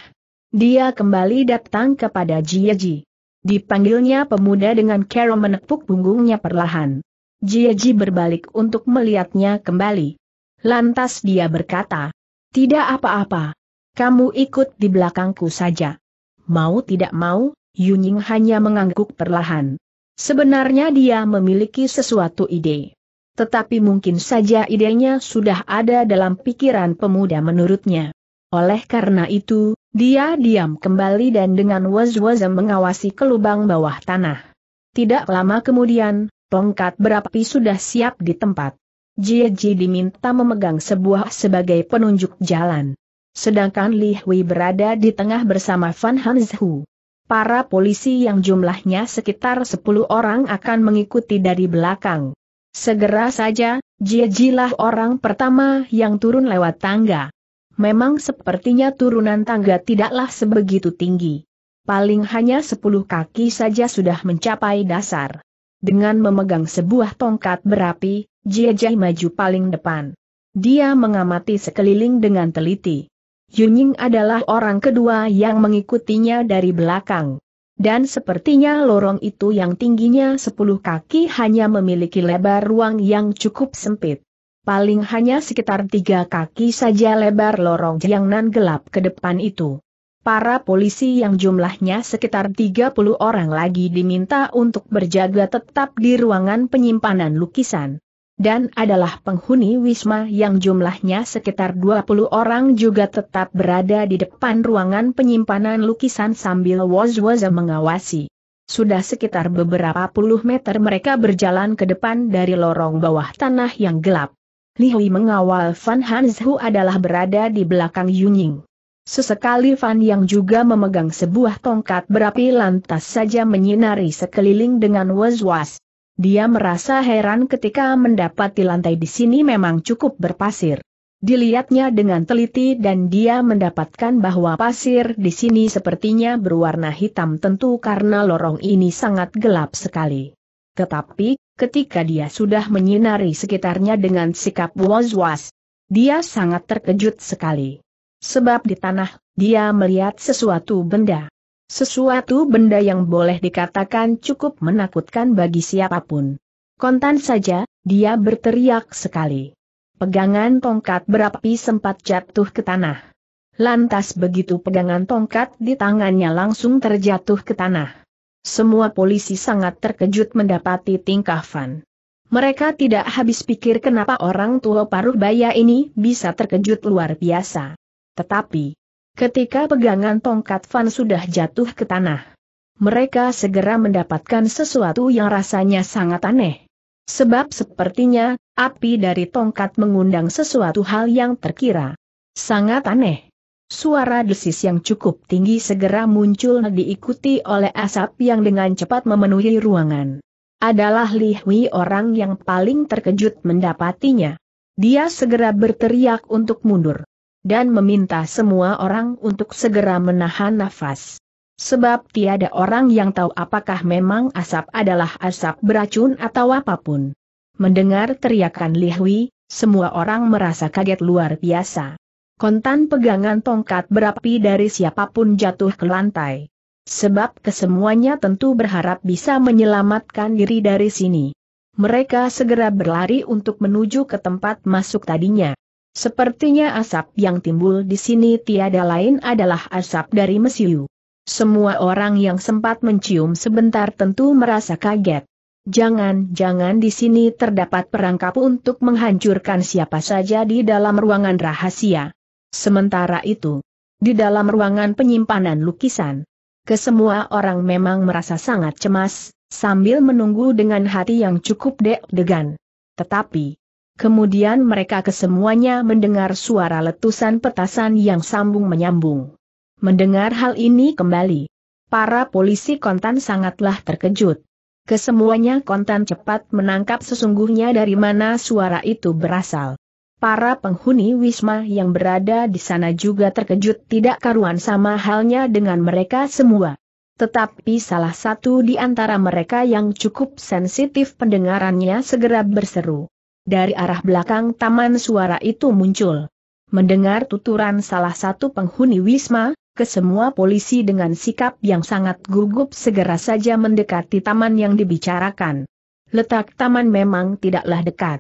Dia kembali datang kepada Jieji. Dipanggilnya pemuda dengan cara menepuk punggungnya perlahan. Jieji berbalik untuk melihatnya kembali. Lantas dia berkata, Tidak apa-apa. Kamu ikut di belakangku saja. Mau tidak mau, Yunying hanya mengangguk perlahan. Sebenarnya dia memiliki sesuatu ide tetapi mungkin saja idenya sudah ada dalam pikiran pemuda menurutnya. Oleh karena itu, dia diam kembali dan dengan was was mengawasi ke lubang bawah tanah. Tidak lama kemudian, tongkat berapi sudah siap di tempat. Jie Ji diminta memegang sebuah sebagai penunjuk jalan. Sedangkan Li Hui berada di tengah bersama Fan Hanzhu. Para polisi yang jumlahnya sekitar 10 orang akan mengikuti dari belakang. Segera saja, jijilah orang pertama yang turun lewat tangga. Memang sepertinya turunan tangga tidaklah sebegitu tinggi. Paling hanya sepuluh kaki saja sudah mencapai dasar. Dengan memegang sebuah tongkat berapi, Jiajai maju paling depan. Dia mengamati sekeliling dengan teliti. Yunying adalah orang kedua yang mengikutinya dari belakang dan sepertinya lorong itu yang tingginya 10 kaki hanya memiliki lebar ruang yang cukup sempit. Paling hanya sekitar tiga kaki saja lebar lorong yang nan gelap ke depan itu. Para polisi yang jumlahnya sekitar 30 orang lagi diminta untuk berjaga tetap di ruangan penyimpanan lukisan dan adalah penghuni Wisma yang jumlahnya sekitar 20 orang juga tetap berada di depan ruangan penyimpanan lukisan sambil Woz-Woz mengawasi. Sudah sekitar beberapa puluh meter mereka berjalan ke depan dari lorong bawah tanah yang gelap. Li Hui mengawal Fan Hanzhu adalah berada di belakang Yunying. Sesekali Fan yang juga memegang sebuah tongkat berapi lantas saja menyinari sekeliling dengan was-was. Dia merasa heran ketika mendapati lantai di sini memang cukup berpasir. Dilihatnya dengan teliti dan dia mendapatkan bahwa pasir di sini sepertinya berwarna hitam tentu karena lorong ini sangat gelap sekali. Tetapi, ketika dia sudah menyinari sekitarnya dengan sikap was-was, dia sangat terkejut sekali. Sebab di tanah, dia melihat sesuatu benda. Sesuatu benda yang boleh dikatakan cukup menakutkan bagi siapapun. Kontan saja, dia berteriak sekali. Pegangan tongkat berapi sempat jatuh ke tanah. Lantas begitu pegangan tongkat di tangannya langsung terjatuh ke tanah. Semua polisi sangat terkejut mendapati tingkah Van. Mereka tidak habis pikir kenapa orang tua paruh baya ini bisa terkejut luar biasa. Tetapi, Ketika pegangan tongkat Van sudah jatuh ke tanah, mereka segera mendapatkan sesuatu yang rasanya sangat aneh. Sebab sepertinya, api dari tongkat mengundang sesuatu hal yang terkira. Sangat aneh. Suara desis yang cukup tinggi segera muncul diikuti oleh asap yang dengan cepat memenuhi ruangan. Adalah Li Hui orang yang paling terkejut mendapatinya. Dia segera berteriak untuk mundur dan meminta semua orang untuk segera menahan nafas. Sebab tiada orang yang tahu apakah memang asap adalah asap beracun atau apapun. Mendengar teriakan Lihui, semua orang merasa kaget luar biasa. Kontan pegangan tongkat berapi dari siapapun jatuh ke lantai. Sebab kesemuanya tentu berharap bisa menyelamatkan diri dari sini. Mereka segera berlari untuk menuju ke tempat masuk tadinya. Sepertinya asap yang timbul di sini tiada lain adalah asap dari mesiu. Semua orang yang sempat mencium sebentar tentu merasa kaget. Jangan-jangan di sini terdapat perangkap untuk menghancurkan siapa saja di dalam ruangan rahasia. Sementara itu, di dalam ruangan penyimpanan lukisan, kesemua orang memang merasa sangat cemas, sambil menunggu dengan hati yang cukup deg-degan. Tetapi, Kemudian mereka kesemuanya mendengar suara letusan petasan yang sambung menyambung. Mendengar hal ini kembali. Para polisi kontan sangatlah terkejut. Kesemuanya kontan cepat menangkap sesungguhnya dari mana suara itu berasal. Para penghuni Wisma yang berada di sana juga terkejut tidak karuan sama halnya dengan mereka semua. Tetapi salah satu di antara mereka yang cukup sensitif pendengarannya segera berseru dari arah belakang taman suara itu muncul. Mendengar tuturan salah satu penghuni Wisma, kesemua polisi dengan sikap yang sangat gugup segera saja mendekati taman yang dibicarakan. Letak taman memang tidaklah dekat.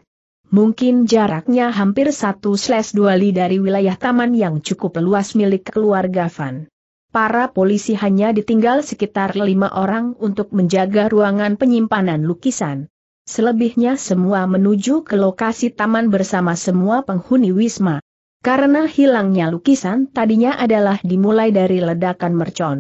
Mungkin jaraknya hampir satu slash dua li dari wilayah taman yang cukup luas milik keluarga Van. Para polisi hanya ditinggal sekitar lima orang untuk menjaga ruangan penyimpanan lukisan. Selebihnya semua menuju ke lokasi taman bersama semua penghuni Wisma. Karena hilangnya lukisan tadinya adalah dimulai dari ledakan mercon.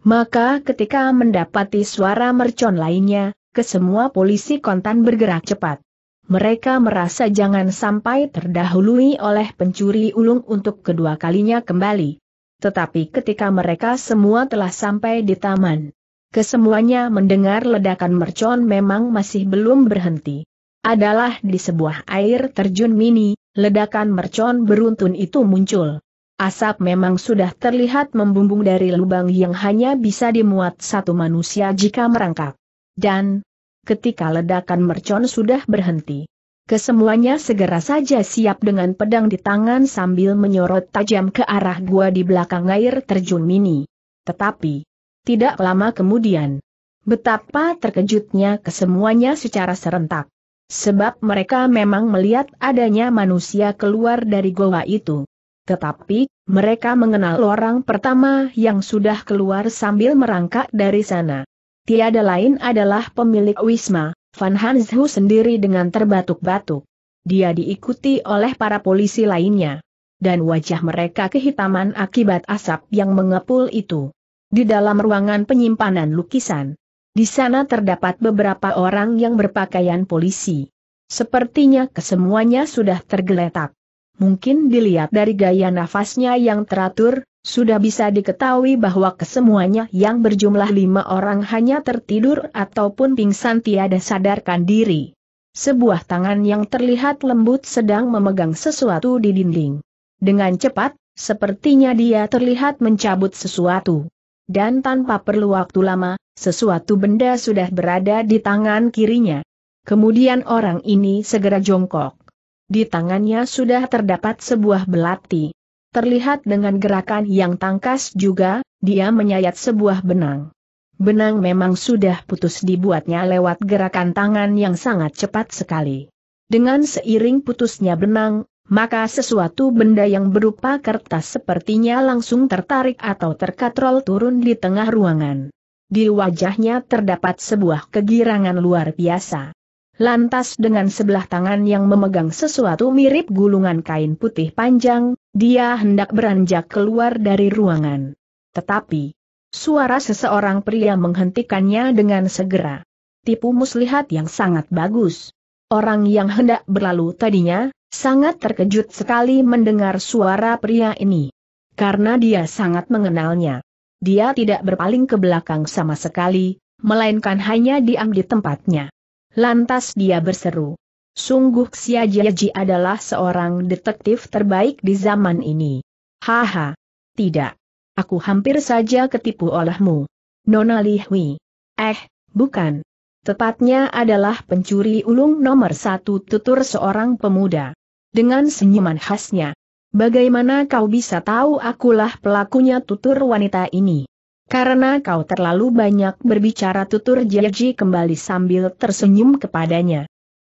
Maka ketika mendapati suara mercon lainnya, kesemua polisi kontan bergerak cepat. Mereka merasa jangan sampai terdahului oleh pencuri ulung untuk kedua kalinya kembali. Tetapi ketika mereka semua telah sampai di taman, kesemuanya mendengar ledakan mercon memang masih belum berhenti. Adalah di sebuah air terjun mini, ledakan mercon beruntun itu muncul. Asap memang sudah terlihat membumbung dari lubang yang hanya bisa dimuat satu manusia jika merangkak. Dan, ketika ledakan mercon sudah berhenti, kesemuanya segera saja siap dengan pedang di tangan sambil menyorot tajam ke arah gua di belakang air terjun mini. Tetapi, tidak lama kemudian, betapa terkejutnya kesemuanya secara serentak. Sebab mereka memang melihat adanya manusia keluar dari goa itu. Tetapi, mereka mengenal orang pertama yang sudah keluar sambil merangkak dari sana. Tiada lain adalah pemilik Wisma, Van Hanshu sendiri dengan terbatuk-batuk. Dia diikuti oleh para polisi lainnya. Dan wajah mereka kehitaman akibat asap yang mengepul itu di dalam ruangan penyimpanan lukisan. Di sana terdapat beberapa orang yang berpakaian polisi. Sepertinya kesemuanya sudah tergeletak. Mungkin dilihat dari gaya nafasnya yang teratur, sudah bisa diketahui bahwa kesemuanya yang berjumlah lima orang hanya tertidur ataupun pingsan tiada sadarkan diri. Sebuah tangan yang terlihat lembut sedang memegang sesuatu di dinding. Dengan cepat, sepertinya dia terlihat mencabut sesuatu dan tanpa perlu waktu lama, sesuatu benda sudah berada di tangan kirinya. Kemudian orang ini segera jongkok. Di tangannya sudah terdapat sebuah belati. Terlihat dengan gerakan yang tangkas juga, dia menyayat sebuah benang. Benang memang sudah putus dibuatnya lewat gerakan tangan yang sangat cepat sekali. Dengan seiring putusnya benang, maka sesuatu benda yang berupa kertas sepertinya langsung tertarik atau terkatrol turun di tengah ruangan. Di wajahnya terdapat sebuah kegirangan luar biasa. Lantas dengan sebelah tangan yang memegang sesuatu mirip gulungan kain putih panjang, dia hendak beranjak keluar dari ruangan. Tetapi, suara seseorang pria menghentikannya dengan segera. Tipu muslihat yang sangat bagus. Orang yang hendak berlalu tadinya, sangat terkejut sekali mendengar suara pria ini. Karena dia sangat mengenalnya. Dia tidak berpaling ke belakang sama sekali, melainkan hanya diam di tempatnya. Lantas dia berseru. Sungguh Xia Jiaji adalah seorang detektif terbaik di zaman ini. Haha. Tidak. Aku hampir saja ketipu olehmu. Nona Li Hui. Eh, bukan. Tepatnya adalah pencuri ulung nomor satu tutur seorang pemuda dengan senyuman khasnya. Bagaimana kau bisa tahu akulah pelakunya tutur wanita ini? Karena kau terlalu banyak berbicara tutur Jaji kembali sambil tersenyum kepadanya.